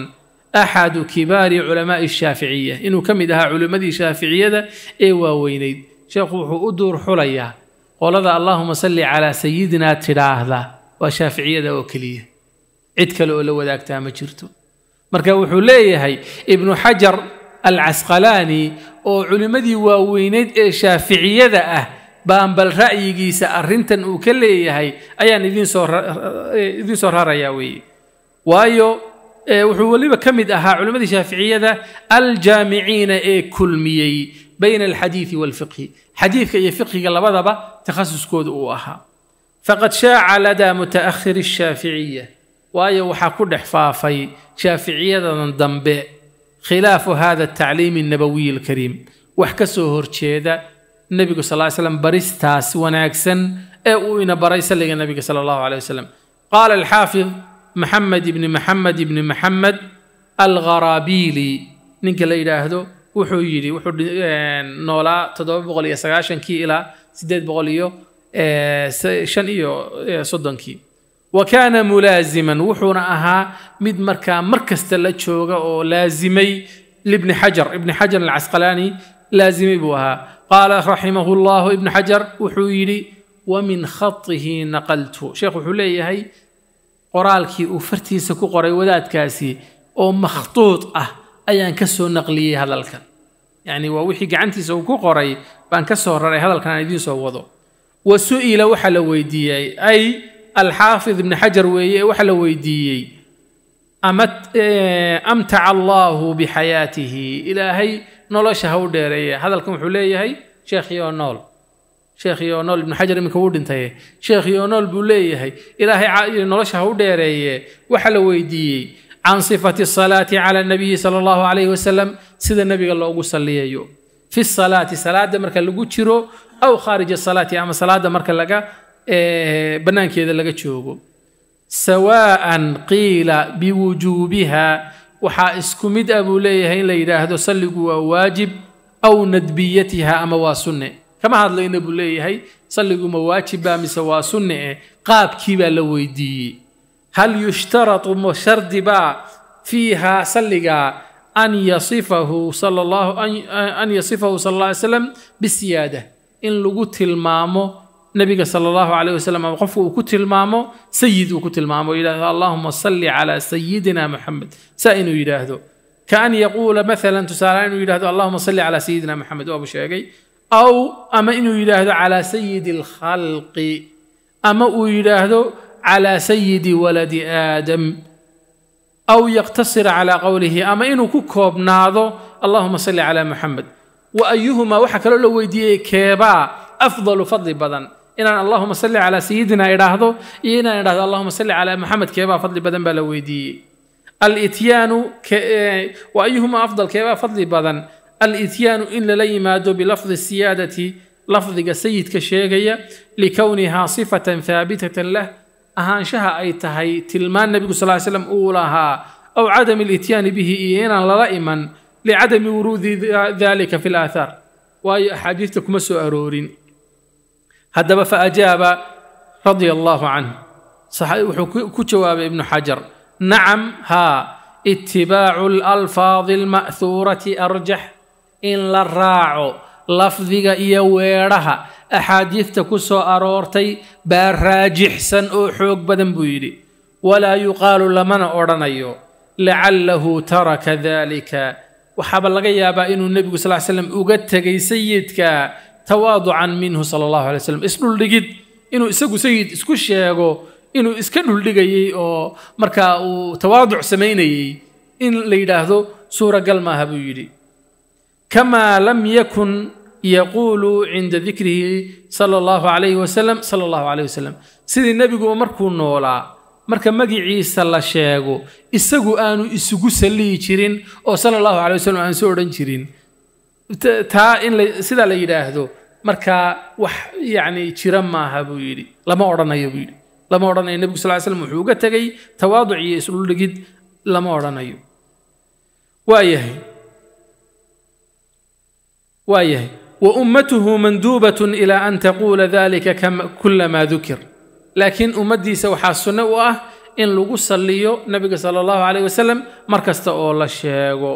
axadu kibaari culamaa'i shaaficiya inuu ka mid ahaa culimmadii shaaficiyada ee waaweyneyd sheekhu wuxuu u duur xulayaa qolada allaahuma salli calaa sayidinaa tidhaahda waa shaaficiyada oo keliya cid kale oo la wadaagtaa ma jirto marka wuxuu leeyahay ibnu xajar alcasqalaani oo culimmadii waaweyneyd ee shaaficiyada ah baan bal ra'yigiisa arrintan uu ka leeyahay ayaan idinsoo idiin soo rarayaa weeye waayo wuxuu weliba ka mid ahaa culimmadii shaaficiyada aljaamiciina ee kulmiyey bayna alxadiidi walfiqhi xadiidka iyo fiqhiga labadaba takhasuskooda uu ahaa faqad shaaca ladaa muta'ahiri ashaaficiya waayo waxaa ku dhex faafay shaaficiyadan dambe khilaafu hada atacliimi annabawiyi alkariim wax ka soo horjeeda nebigu sal ly slam baristaas wanaagsan ee uu ina baray salliga nebiga sala allahu calay wasalam qaala alxaafid maxamed ibni maxamed ibni maxamed alkharaabiili ninka la yidhaahdo wuxuu yidhi wuxuu eh, noolaa toddoba boqol iyo sagaashankii ilaa siddeed boqol iyo eh, shan iyo eh, soddonkii wa kaana mulaaziman wuxuuna ahaa mid markaa mar kasta la jooga oo laazimay libni xajar ibni xajar alcasqalaani laazimay buu ahaa qaala raximahu llahu ibnu xajar wuxuu yidhi wa min khatihi naqaltu sheekh wuxuu leeyahay qoraalkii uu fartiisa ku qoray wadaadkaasi oo makhtuud ah ayaan ka soo naqliyey hadalkan yacni waa wixii gacantiisa uu ku qoray baan ka soo raray hadalkan aan idiin soo wado wa su'ila waxaa la weydiiyey ay alxaafid ibni xajar weeye ee waxaa la weydiiyey eh, amtaca allaahu bixayaatihi ilaahay nolosha ha u dheereeye hadalkan wuxuu leeyahay sheekhiioo nool sheekh yonool ibnu xajar iminka wuu dhintaye sheekh yonool buu leeyahay ilaahay nolosha ha u dheereeye waxa la weydiiyey can sifati salaati cala nabiyi sala allahu calayhi wasalam sida nebiga loogu salliyayo fi salaati salaada marka lagu jiro aw khaarij salaati ama salaada marka laga bannaankeeda laga joogo sawaa'an qiila biwujuubiha waxaa isku mid ah buu leeyahay in la yidhaahdo salligu waa waajib aw nadbiyatiha ama waa sunne kama hadlayna buu leeyahay salliguma ma waajibba mise waa sunni e qaabkii baa la weydiiyey hal yushtaratu ma shardi baa fiiha salligaa an yasifahu sal allahu an yasifahu sal alla ly slam bisiyaada in lagu tilmaamo nebiga sal allahu calayh wasalam ama qofku uu ku tilmaamo sayid uu ku tilmaamo yidhahdo allahuma salli calaa sayidina muxamed saa inuu yidhaahdo ka an yaquula maalan tusaale inuu yidhahdo allahuma salli calaa sayidina moxamed waabu sheegay aw ama inuu yidhaahdo calaa sayidi اlkhalqi ama uu yidhaahdo calaa sayidi waladi aadam aw yaqtasira calaa qowlihi ama inuu ku koobnaado allahuma salli calaa muxamed wa ayuhumaa waxaa kaloo la weydiiyey keebaa afdalu fadli badan inaan allahuma salli calaa sayidina idhaahdo iyo inaan idhahdo allahuma salli calaa muxamed keebaa fadli badan baa la weydiiyey altyaanu wa ayuhumaa afdal keebaa fadli badan alityaanu in lala yimaado bilafdi siyaadati lafdiga sayidka sheegaya likownihaa sifatan haabitatan lah ahaanshaha ay tahay tilmaan nebigu sal slam uu lahaa aw cadami lityaani bihi iyo inaan lala iman licadami wuruudi dalika fi laathaar waayo axaadiista kuma soo aroorin haddaba faajaaba radia allaahu canh wuxuu ku jawaabay ibnu xajar nacam haa itibaacu alalfaadi alma'huurati arjax in la raaco lafdiga iyo weedhaha axaadiidta ku soo aroortay baa raajixsan oo xoog badan buu yidhi walaa yuqaalu lamana odhanayo lacalahu taraka dalika waxaaba laga yaabaa inuu nebigu sal ly slam uga tegay sayidka tawaaducan minhu sala allahu alay slam isdhuldhigid inuu isagu sayid isku sheego inuu iska dhuldhigayey oo markaa uu tawaaduc samaynayey in la yidhaahdo suuragal maaha buu yidhi kamaa lam yakun yaquulu cinda dikrihi sala allahu calayhi wasalam sala allahu calayh wasalam sidii nebiguba markuu noolaa marka magiciisa la sheego isagu aanu isugu sallihi jirin oo sala allahu calay wasalam aan soo odhan jirin taa in sidaa la yidhaahdo marka wax yacni jira maaha buu yidhi lama odhanayo buu yidhi lama odhanayo nebigu sal ly slam wuxuu uga tegay tawaaduc iyo isulu lama odhanayo waayahay waayahay wa ummatuhu manduubatun ilaa an taquula dalika kulamaa dukir laakiin ummaddiisa waxaa sunno u ah in lagu salliyo nebiga sala allahu calayh wasalam mar kasta oo la sheego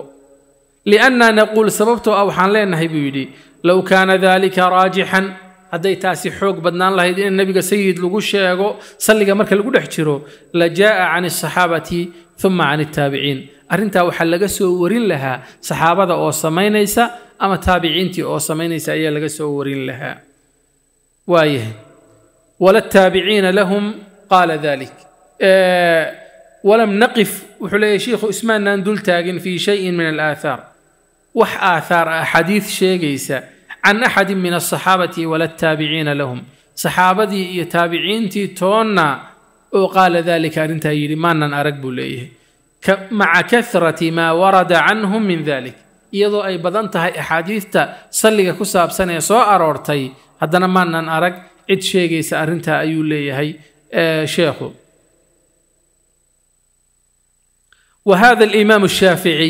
liannaa naquul sababtoo ah waxaan leenahay buu yidhi low kaana daalika raajixan hadday taasi xoog badnaan lahayd in nebiga sayid lagu sheego salliga marka lagu dhex jiro la can asaxaabati uma can taabiciin arrintaa waxaa laga soo warin lahaa saxaabada oo samaynaysa ama taabiciintii oo samaynaysa ayaa laga soo warin lahaa waayahay walataabiciina lahum qaala dalik walam naqif wuxuu leeyahy shiikhu ismaannaan dul taagin fii shayin min alaahaar wax aathaar a xadiid sheegaysa can axadin min asaxaabati walataabiciina lahum saxaabadii iyo taabiciintii toonna oo qaala daalika arrintaa yidhi maanan arag buu leeyahay maca karati maa warada canhum min dalik iyadoo ay badan tahay axaadiista salliga ku saabsan ee soo aroortay haddana maanan arag cid sheegaysa arrintaa ayuu leeyahay sheekhu wa hada alimaamu shaafici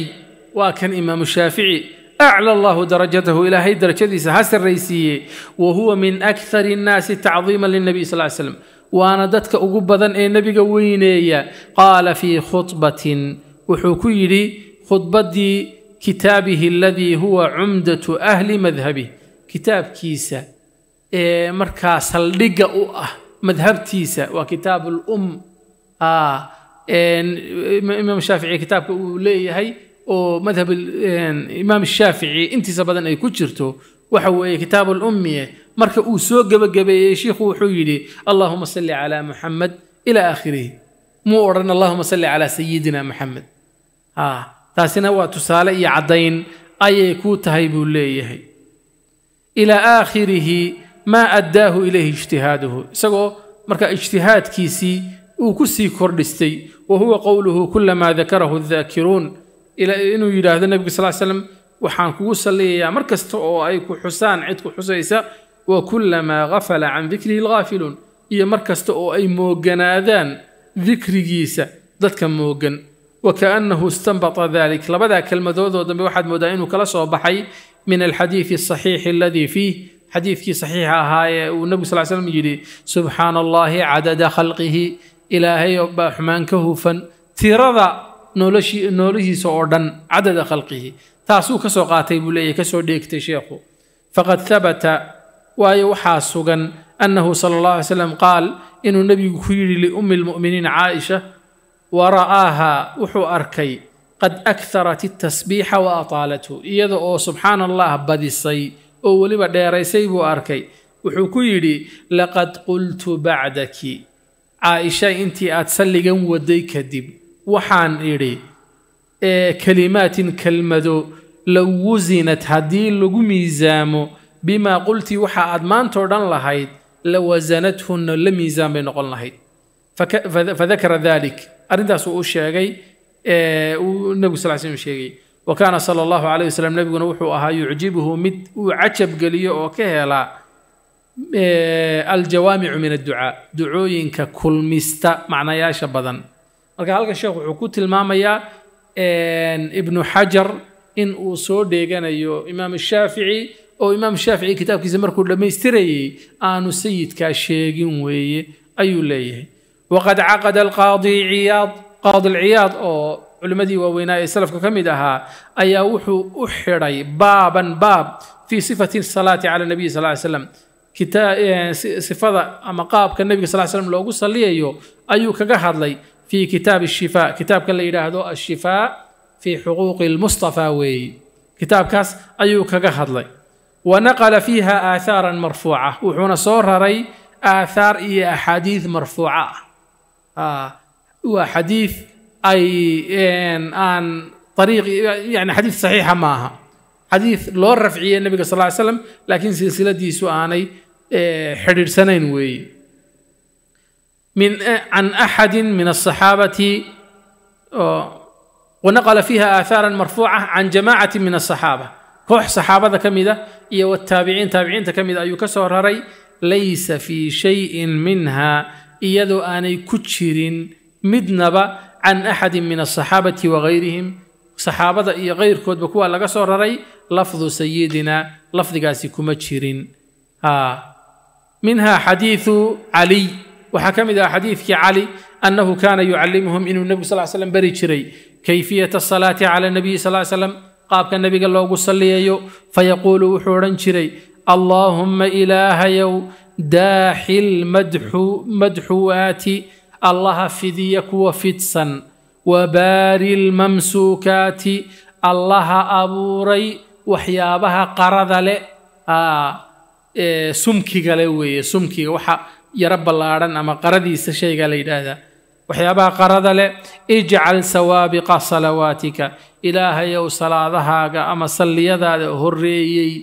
waa kan imaamu shaafici aclى allahu darajatahu ilaahay darajadiisa ha sarraysiiye wa huwa min akhar الnaasi tacdiima lلnabiy sal l slam waana dadka ugu badan ee nebiga weyneeya qaala fii khudbatin wuxuu ku yidhi khudbaddii kitaabihi aladii huwa cumdatu ahli madhabih kitaabkiisa ee markaa saldhigga u ah madhabtiisa waa kitaab ulum ah, imaam shaafici kitaabka uu leeyahay oo madhab imaam shaafici intiisa badan ay ku jirto waxa weeye kitaab ulummiye marka uu soo gebagabeeyey shiikhu wuxuu yidhi allahuma salli calaa muxamed ilaa aakhirihi muu odhan allahuma salli calaa sayidina muxamed ah, taasina waa tusaale iyo caddayn ayay kuu tahay buu leeyahay ilaa aakhirihi maa addaahu ilayhi ijtihaaduhu isagoo marka ijtihaadkiisii uu ku sii kordhistay wa huwa qowluhu kulamaa dakarahu adaakiruun inuu yidhaahdo nebigu sal slam waxaan kugu salliyayaa mar kasta oo ay ku xusaan cid ku xusaysa wa kullamaa gafala can dikrihi lghaafiluun iyo mar kasta oo ay mooganaadaan dikrigiisa dadka moogan wa kaannahu istanbata dalik labadaa kelmadoodoo dambe waxaad moodaa inuu kala soo baxay min alxadiidi asaxiixi aladii fiih xadiidkii saxiixa ahaa ee uu nebigu sal slam yidhi subxaana allaahi cadada khalqihi ilaahay baa xumaan ka hufan tirada noolihiisa oo dhan cadada khalqihi taasuu ka soo qaatay buu leeyahy ka soo dheegtay sheekhu faqad habata waayo waxaa sugan annahu sala allah alay slam qaal inuu nebigu ku yidhi liummi lmu'miniin caaisha wa ra'aahaa wuxuu arkay qad akharat itasbiixa wa ataalathu iyada oo subxaan allah badisay oo weliba dheeraysay buu arkay wuxuu ku yidhi laqad qultu bacdaki caaisha intii aad salligan waday kadib waxaan idhi E kalimaatin kelmado low wusinat haddii lagu miisaamo bimaa qultii waxa aad maantao dhan lahayd la wasanathunna la miisaan bay noqon lahayd fadakara dalik arrintaas uu u sheegay e, uu nebigu sal slm sheegay wa kaana sala allahu calayh wasalam nebiguna wuxuu ahaa yucjibuhu mid uu cajab geliyo oo ka helaa e, aljawaamicu min adducaa ducooyinka kulmista macnayaasha badan marka halkan sheekh wuxuu ku tilmaamayaa ibnu xajar in uu soo dheeganayo imaam shaafici oo imaam shaafici kitaabkiisa markuu dhammaystirayey aanu sayidkaa sheegin weeye ayuu leeyahay waqad caqada alqaadi ciyaad qaadi lciyaad oo culimmadii waaweynaa ee salafka ka mid ahaa ayaa wuxuu u xidhay baaban baab fii sifati salaati cala nabiyi sal ly slam eh, sifada ama qaabka nebiga sal slam loogu saliyayo ayuu kaga hadlay fii kitaabi ashifaa kitaabka la yidhaahdo ashifaa fii xuquuqi lmustafaa weeye kitaabkaas ayuu kaga hadlay wa naqala fiiha aaathaaran marfuuca wuxuuna soo raray aathaar iyo axaadiid marfuuca ah waa xadiid ay aan ariiq yani xadiid saxiixa maaha xadiid loo rafciye nebiga sal ly slam laakiin silsiladiisu aanay xidhiidhsanayn weeye من عن احد من الصحابه ونقل فيها اثارا مرفوعه عن جماعه من الصحابه كوح صحابه كميده iyo والتابعين تابعين كميده ayuu ka soo raray ليس في شيء منها iyadoo aanay ku jirin midnaba can axadi min aلصaxaabati وغayrihim صaxaabada iyo kayrkoodba kuwa laga soo raray lafdu sayidina lafdigaasi kuma jirin minha xadiiثu caliy waxaa ka mid ah xadiidkii cali annahu kaana yucallimuhum inuu nebigu sal slam beri jiray kayfiyata asalaati cala nabiyi sal slam qaabka nebiga loogu salliyayo fayaquulu wuxuu odhan jiray allaahumma ilaahayow daaxil madxuwaati allaha fidiya kuwa fidsan wabaari lmamsuukaati allaha abuuray waxyaabaha qarada le sumkiga le weeye sumkiga waxa yaro ballaadhan ama qaradiisa shaygaa la yidhaahdaa waxyaabaha qarada leh ijcal sawaabiqa salawaatika ilaahayow salaadahaaga ama salliyadaada horreeyey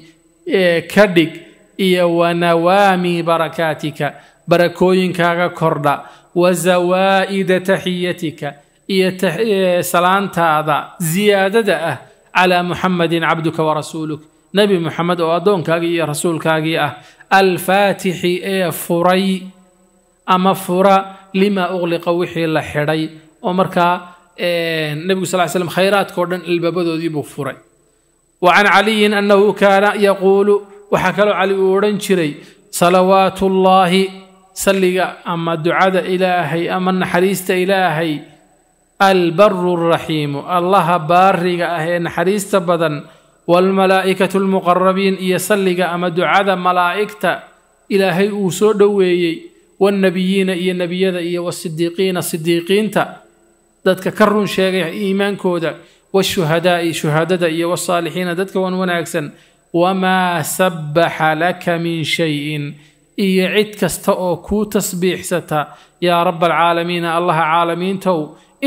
ee ka dhig iyo wanawaami barakaatika barakooyinkaaga kordha wa zawaa'ida taxiyatika iyo salaantaada ziyaadada ah calaa muxamadin cabduka warasuuluk nebi muxamed oo addoonkaagii iyo rasuulkaagii ah alfaatixi ee furay ama fura lima uqliqa wixii la xidhay oo markaa nebigu sal slam khayraadkao dhan albaabadoodiibuu furay wa can caliyin annahu kaana yaquulu waxaa kaloo cali uu odhan jiray salawaatu ullaahi salliga ama ducada ilaahay ama naxariista ilaahay albaru raxiimu allaha baariga ah ee naxariista badan waalmalaa'ikatu almuqarabiin iyo salliga ama ducada malaa'igta ilaahay uu soo dhoweeyey waannebiyiina iyo nebiyada iyo wasidiiqiina sidiiqiinta dadka ka run sheegay iimaankooda washuhadaa'i shuhadada iyo wasaalixiina dadka wan wanaagsan wamaa sabbaxa laka min shay-in iyo cid kasta oo kuu tasbiixsata yaa rabba alcaalamiina allaha caalamiintow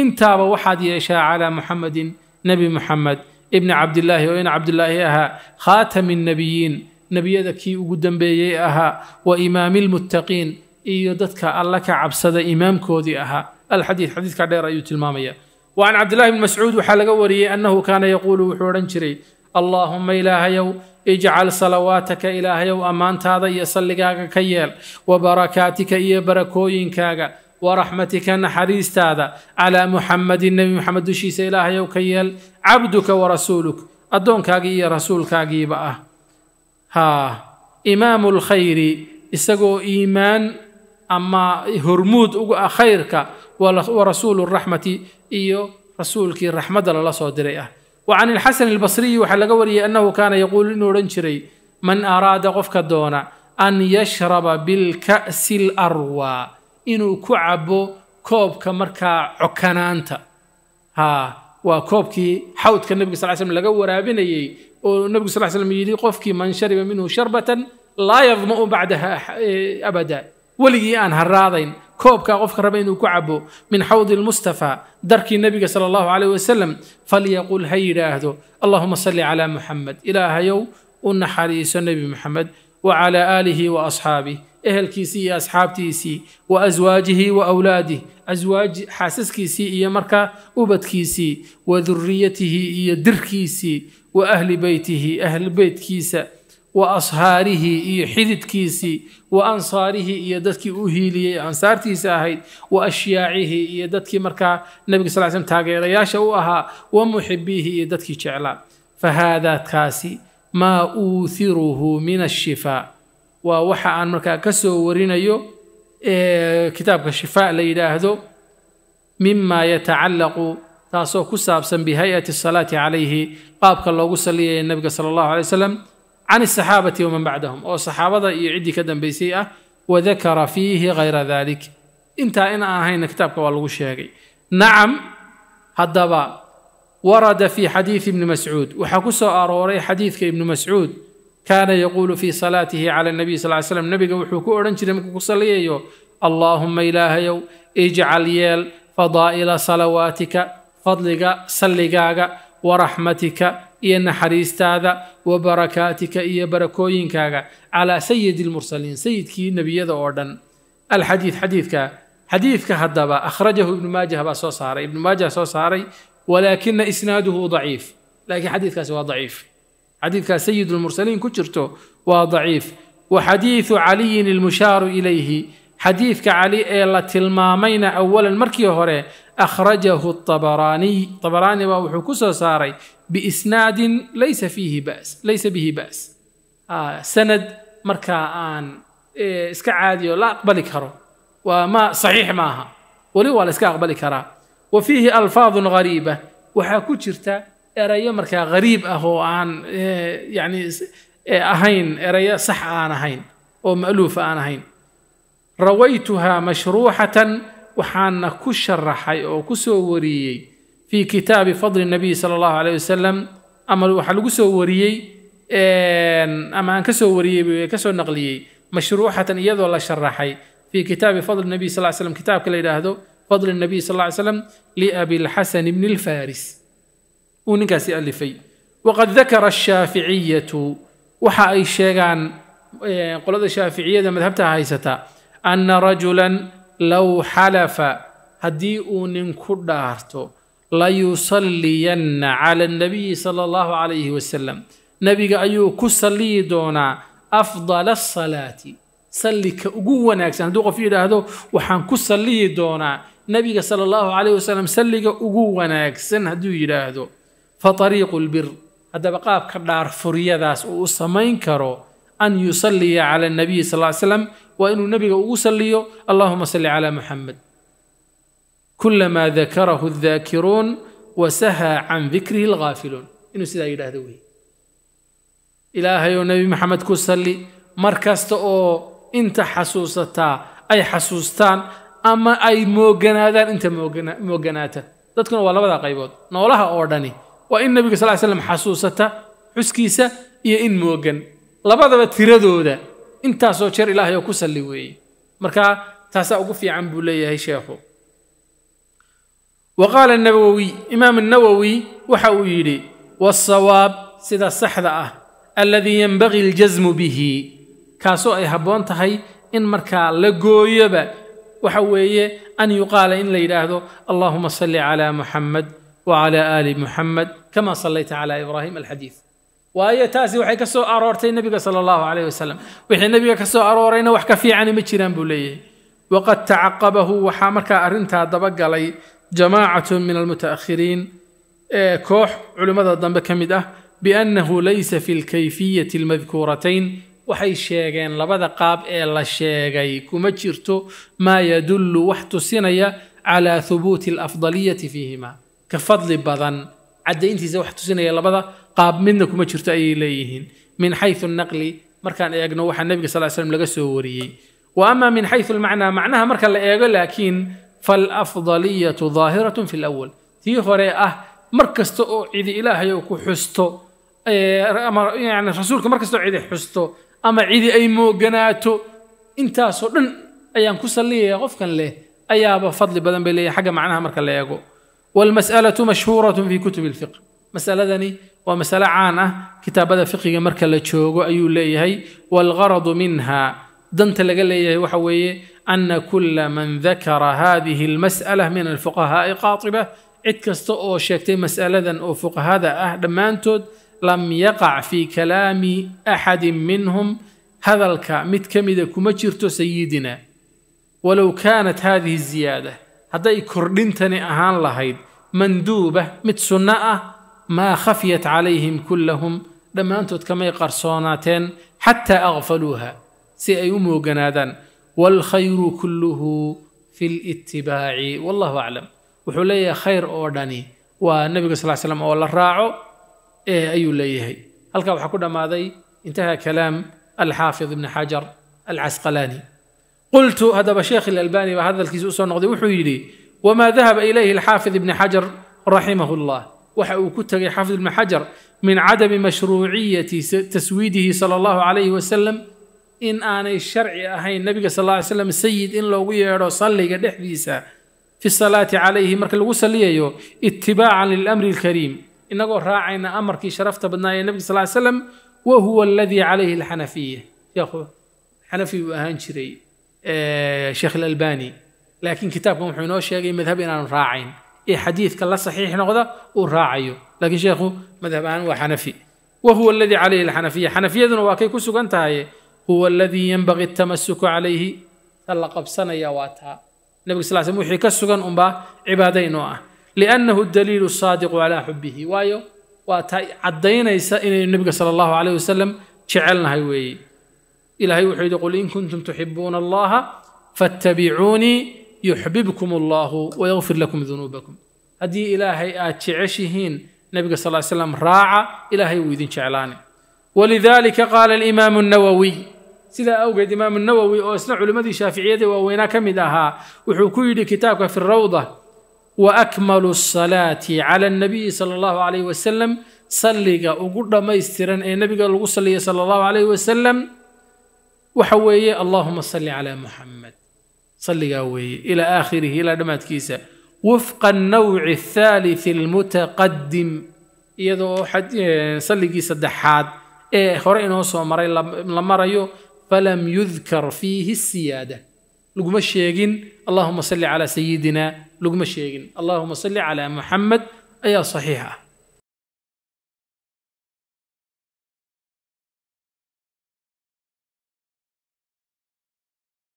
intaaba waxaad yeeshaa calaa muxamedin nebi muxammed ibni cabdilaahi oo in cabdilaahi ahaa khaatami nnebiyiin nebiyada kii ugu dembeeyey ahaa wa imaami lmuttaqiin iyo dadka alla ka cabsada imaamkoodii ahaa alxadiid xadiidka dheer ayuu tilmaamaya wa can cabdillahi bni mascuud waxaa laga wariyey annahu kaana yaquulu wuxuu odhan jiray allaahuma ilaahayow ijcal salawaataka ilaahayow ammaantaada iyo salligaaga ka yeel wa barakaatika iyo barakooyinkaaga waraxmatika naxariistaada calaa muxamadin nebi muxamed dushiisa ilaahayow ka yeel cabduka warasuuluk addoonkaagii iyo rasuulkaagiiba ah haa imaamu lkhayri isagoo iimaan ama hormuud uga ah khayrka wa rasuulu raxmati iyo rasuulkii raxmadda lala soo diray ah wa can ilxasan albasriyi waxaa laga wariyey annahu kaana yaquulu inuu odhan jiray man aaraada qofka doona an yashraba bilka'si larwaa inuu ku cabo koobka markaa cokanaanta haa waa koobkii xawdka nebiga sal slm laga waraabinayey oo nebigu sal slm yidhi qofkii man shariba minhu sharbatan laa yadma'u bacdaha e, abada weligii aan haraadayn koobkaa qofka raba inuu ku cabo min xawdi lmustafaa darkii nebiga sala allahu caleyh wasalam falyaqul ha yidhaahdo allahuma salli calaa muxamed ilaahayow u naxariiso nebi muxamed wa calaa aalihi wa asxaabih ehelkiisii iyo asxaabtiisii wa aswaajihi wa awlaadih aswaaj xaasaskiisii iyo marka ubadkiisii wa duriyatihi iyo dirkiisii wa ahli beytihi ahli beytkiisa wa ashaarihi iyo xididkiisii wa ansaarihi iyo dadkii u hiiliyey ansaartiisa ahayd wa ashyaacihi iyo dadkii markaa nabiga sal slm taageerayaasha u ahaa wa muxibiihi iyo dadkii jeclaa fa haadaakaasi maa uuhiruhu min ashifaa waa waxa aan markaa ka soo warinayo kitaabka shifaa la yidhaahdo mima yatacallaqu taasoo ku saabsan bihay-ati salaati calayhi qaabka loogu saliyaya nebiga sala allahu alay wasalam can asaxaabati waman bacdahum oo saxaabada iyo ciddii ka dambaysay ah wa dakara fiihi kayra dalik intaa in aan ahayna kitaabka waa lagu sheegay nacam haddaba warada fii xadiidi ibni mascuud waxaa ku soo arooray xadiidka ibni mascuud kaana yaquulu fii salaatihi cala nabiy sal ly slam nabiga wuxuu ku odhan jiray markuu ku sallayayo allaahumma ilaahayow ijcal yeel fadaa'ila salawaatika fadliga salligaaga waraxmatika iyo naxariistaada wa barakaatika iyo barakooyinkaaga calaa sayidi lmursaliin sayidkii nebiyada oo dhan alxadiid xadiidka xadiidka haddaba akhrajahu ibnu maajah baa soo saaray ibnu maajah soo saaray walaakina isnaaduhu daciif laakiin xadiidkaasi waa daciif xadiidkaa sayid lmursaliin ku jirto waa daciif wa xadiidu caliyin ilmushaaru ilayhi xadiidka cali ee la tilmaamayna awalan markii hore akhrajahu abaraaniy abaraani baa wuxuu ku soo saaray biisnaadin laysa bihi ba's ah, sanad markaa aan eh, iska caadiyo la aqbali karo saxiix maaha weli waa la iska aqbali karaa wa fiihi alfaadun hariiba waxaa ku jirta erayo markaa hariib ah oo aan eh, yani eh, ahayn erayo sax aan ahayn oo ma'luufa aan ahayn rawaytuhaa mashruuxatan waxaana ku sharaxay oo ku soo wariyey fii kitaabi fadli nabiyi sala allahu alayh wasalam ama waxaa lagu soo wariyey ama aan ka soo wariyey ka soo naqliyey mashruuxatan iyadoo la sharaxay fii kitaabi fadli nabiy sal l slam kitaabka la yidhaahdo fadli nabiy sal l slam liabilxasan bni lfaris uu ninkaasi alifay waqad dakara ashaaficiyatu waxa ay sheegaan qolada shaaficiyada madhabta haysata anna rajulan low xalafa haddii uu nin ku dhaarto layusaliyanna cala annabiyi sala allahu calayhi wasalam nebiga ayuu ku salliyi doonaa afdala asalaati sallika ugu wanaagsan hadduu qof yidhaahdo waxaan ku salliyi doonaa nebiga sala allahu calayh wasalam salliga ugu wanaagsan hadduu yidhaahdo faariiqu lbir haddaba qaabka dhaarfuriyadaas uu u samayn karo an yusalliya cala nabiyi sal ly slam waa inuu nebiga ugu salliyo allahuma salli calaa muxamed kulamaa dakarahu aldaakiruun wasahaa can dikrihi alghaafiluun inuu sidaa yidhaahdo wey ilaahay oo nebi maxamed ku salli mar kasta oo inta xasuusataa ay xasuustaan ama ay mooganaadaan inta mooganaata dadkuna waa labadaa qaybood noolaha oo dhani waa in nebiga sal slam xasuusata xuskiisa iyo in moogan labadaba tiradooda intaasoo jeer ilaahay oo ku salli weeye marka taasaa ugu fiican buu leeyahay sheekhu wa qaala nawowi imaam nawowi waxa uu yidhi waasawaab sida saxda ah alladii yenbagii aljasmu bihi kaasoo ay habboon tahay in markaa la gooyoba waxa weeye an yuqaala in la yidhaahdo allahuma salli calaa muxammed wclى ali muxamed kama salayta cla ibraahim alxadiid waayo taasi waxay ka soo aroortay nebiga sala allahu alayh wasalam wixii nebiga ka soo aroorayna wax ka fiicani ma jiraan buu leeyahay waqad tacaqabahu waxaa markaa arrintaa dabagalay jamaacatu min almutaakhiriin ee koox culimmada dambe ka mid ah biannahu laysa fi lkayfiyati almadkuuratayn waxay sheegeen labada qaab ee la sheegay kuma jirto maa yadullu wax tusinaya cala hubuuti alafdaliyati fiihima ka fadli badan cadayntiisa wax tusinaya labada qaab midna kuma jirto ayay leeyihiin min xayu naqli markaan eegno waxa nebiga sal slam laga soo wariyey wa ama min xayu lmacnaa macnaha marka la eego laakiin falafdaliyatu daahiratun fi lawal tii hore ah mar kasta oo cidi ilaahay oo ku xusto ama yani rasuulka mar cidi xusto ama cidi ay mooganaato intaasoo dhan ayaan ku salliyaya qofkan leh ayaaba fadli badan bay leeyahay xagga macnaha marka la eego walmas'alatu mashhuuratun fii kutubi alfiqh masaladani waa masale caan ah kitaabada fiqiga marka la joogo ayuu leeyahay waalgaradu minha danta laga leeyahay waxa weeye ana kula man dakara hadihi almas'ala min alfuqahaa'i qaatiba cid kasta oo sheegtay mas'aladan oo fuqahada ah dhammaantood lam yaqac fii kalaami axadin minhum hadalka mid ka mida kuma jirto sayidina walow kaanat hadihi ziyaada hadday kordhintani ahaan lahayd manduuba mid sunno ah maa khafiyat calayhim kullahum dhammaantood kamay qarsoonaateen xataa akfaluuha si ay u mooganaadaan waalkhayru kulluhu fi litibaaci wallahu aclam wuxuu leeyahay khayr oo dhani waa nebiga sal slam oo la raaco ee ayuu leeyahay halkaa waxaa ku dhammaaday intaha kalaam alxaafid ibni xajar alcasqalaani qultu haddaba sheekh ilalbani baa hadalkiisa usoo noqday wuxuu yidhi wmaa dahaba ilayhi alxaafid ibni xajar raximah llah waxa uu ku tegay xaafid ibni xajar min cadami mashruuciyati taswiidihi sala allahu calayhi wasalam in aanay sharci ahayn nabiga sal alla ly slam sayid in loogu yeedho salliga dhexdiisa fi salaati calayhi marka lagu saliyayo itibaacan lilamri alkariim inagoo raacayna amarkii sharafta badnaa ee nabiga sal ly slam wa huwa aladii calayhi alxanafiya xanafi buu ahaan jiray آه، شيخ الألباني لكن كتابكم وحو نو شيغي مذهب ان ان راعين اي حديث كلا صحيح نقضى وراعيو لكن شيخه مذهب ان وحنفي وهو الذي عليه الحنفيه حنفيه ذنو واكي كسوك انت هو الذي ينبغي التمسك عليه تلقب سنة يواتها نبي صلى الله عليه وسلم كسوك انبا عبادين واه لأنه الدليل الصادق على حبه وايو واتا عدينا النبي صلى الله عليه وسلم شعلنا هاي إلى إلهي وحيد يقول إن كنتم تحبون الله فاتبعوني يحببكم الله ويغفر لكم ذنوبكم إلى إلهي أتعشهين نبي صلى الله عليه وسلم راعى إلهي ويدين شعلان ولذلك قال الإمام النووي سيدا أوجد الإمام النووي أسنع لمدي شافعية ووينا كم دها وحكوي لكتابك في الروضة وأكمل الصلاة على النبي صلى الله عليه وسلم صلق وقرد ما يسترن النبي إيه قال صلى الله عليه وسلم waxa weeye allahuma salli calaa muxamed salligaa weeye ilaa aakhirihi ilaa dhammaadkiisa wifqa annawci athaalith almutaqadim iyadoo eh, salligii saddexaad ee hore inoo soo maray la marayo falam yudkar fiihi siyaada laguma sheegin allahuma salli calaa sayidina laguma sheegin allahuma salli calaa muxamed ayaa saxiix ah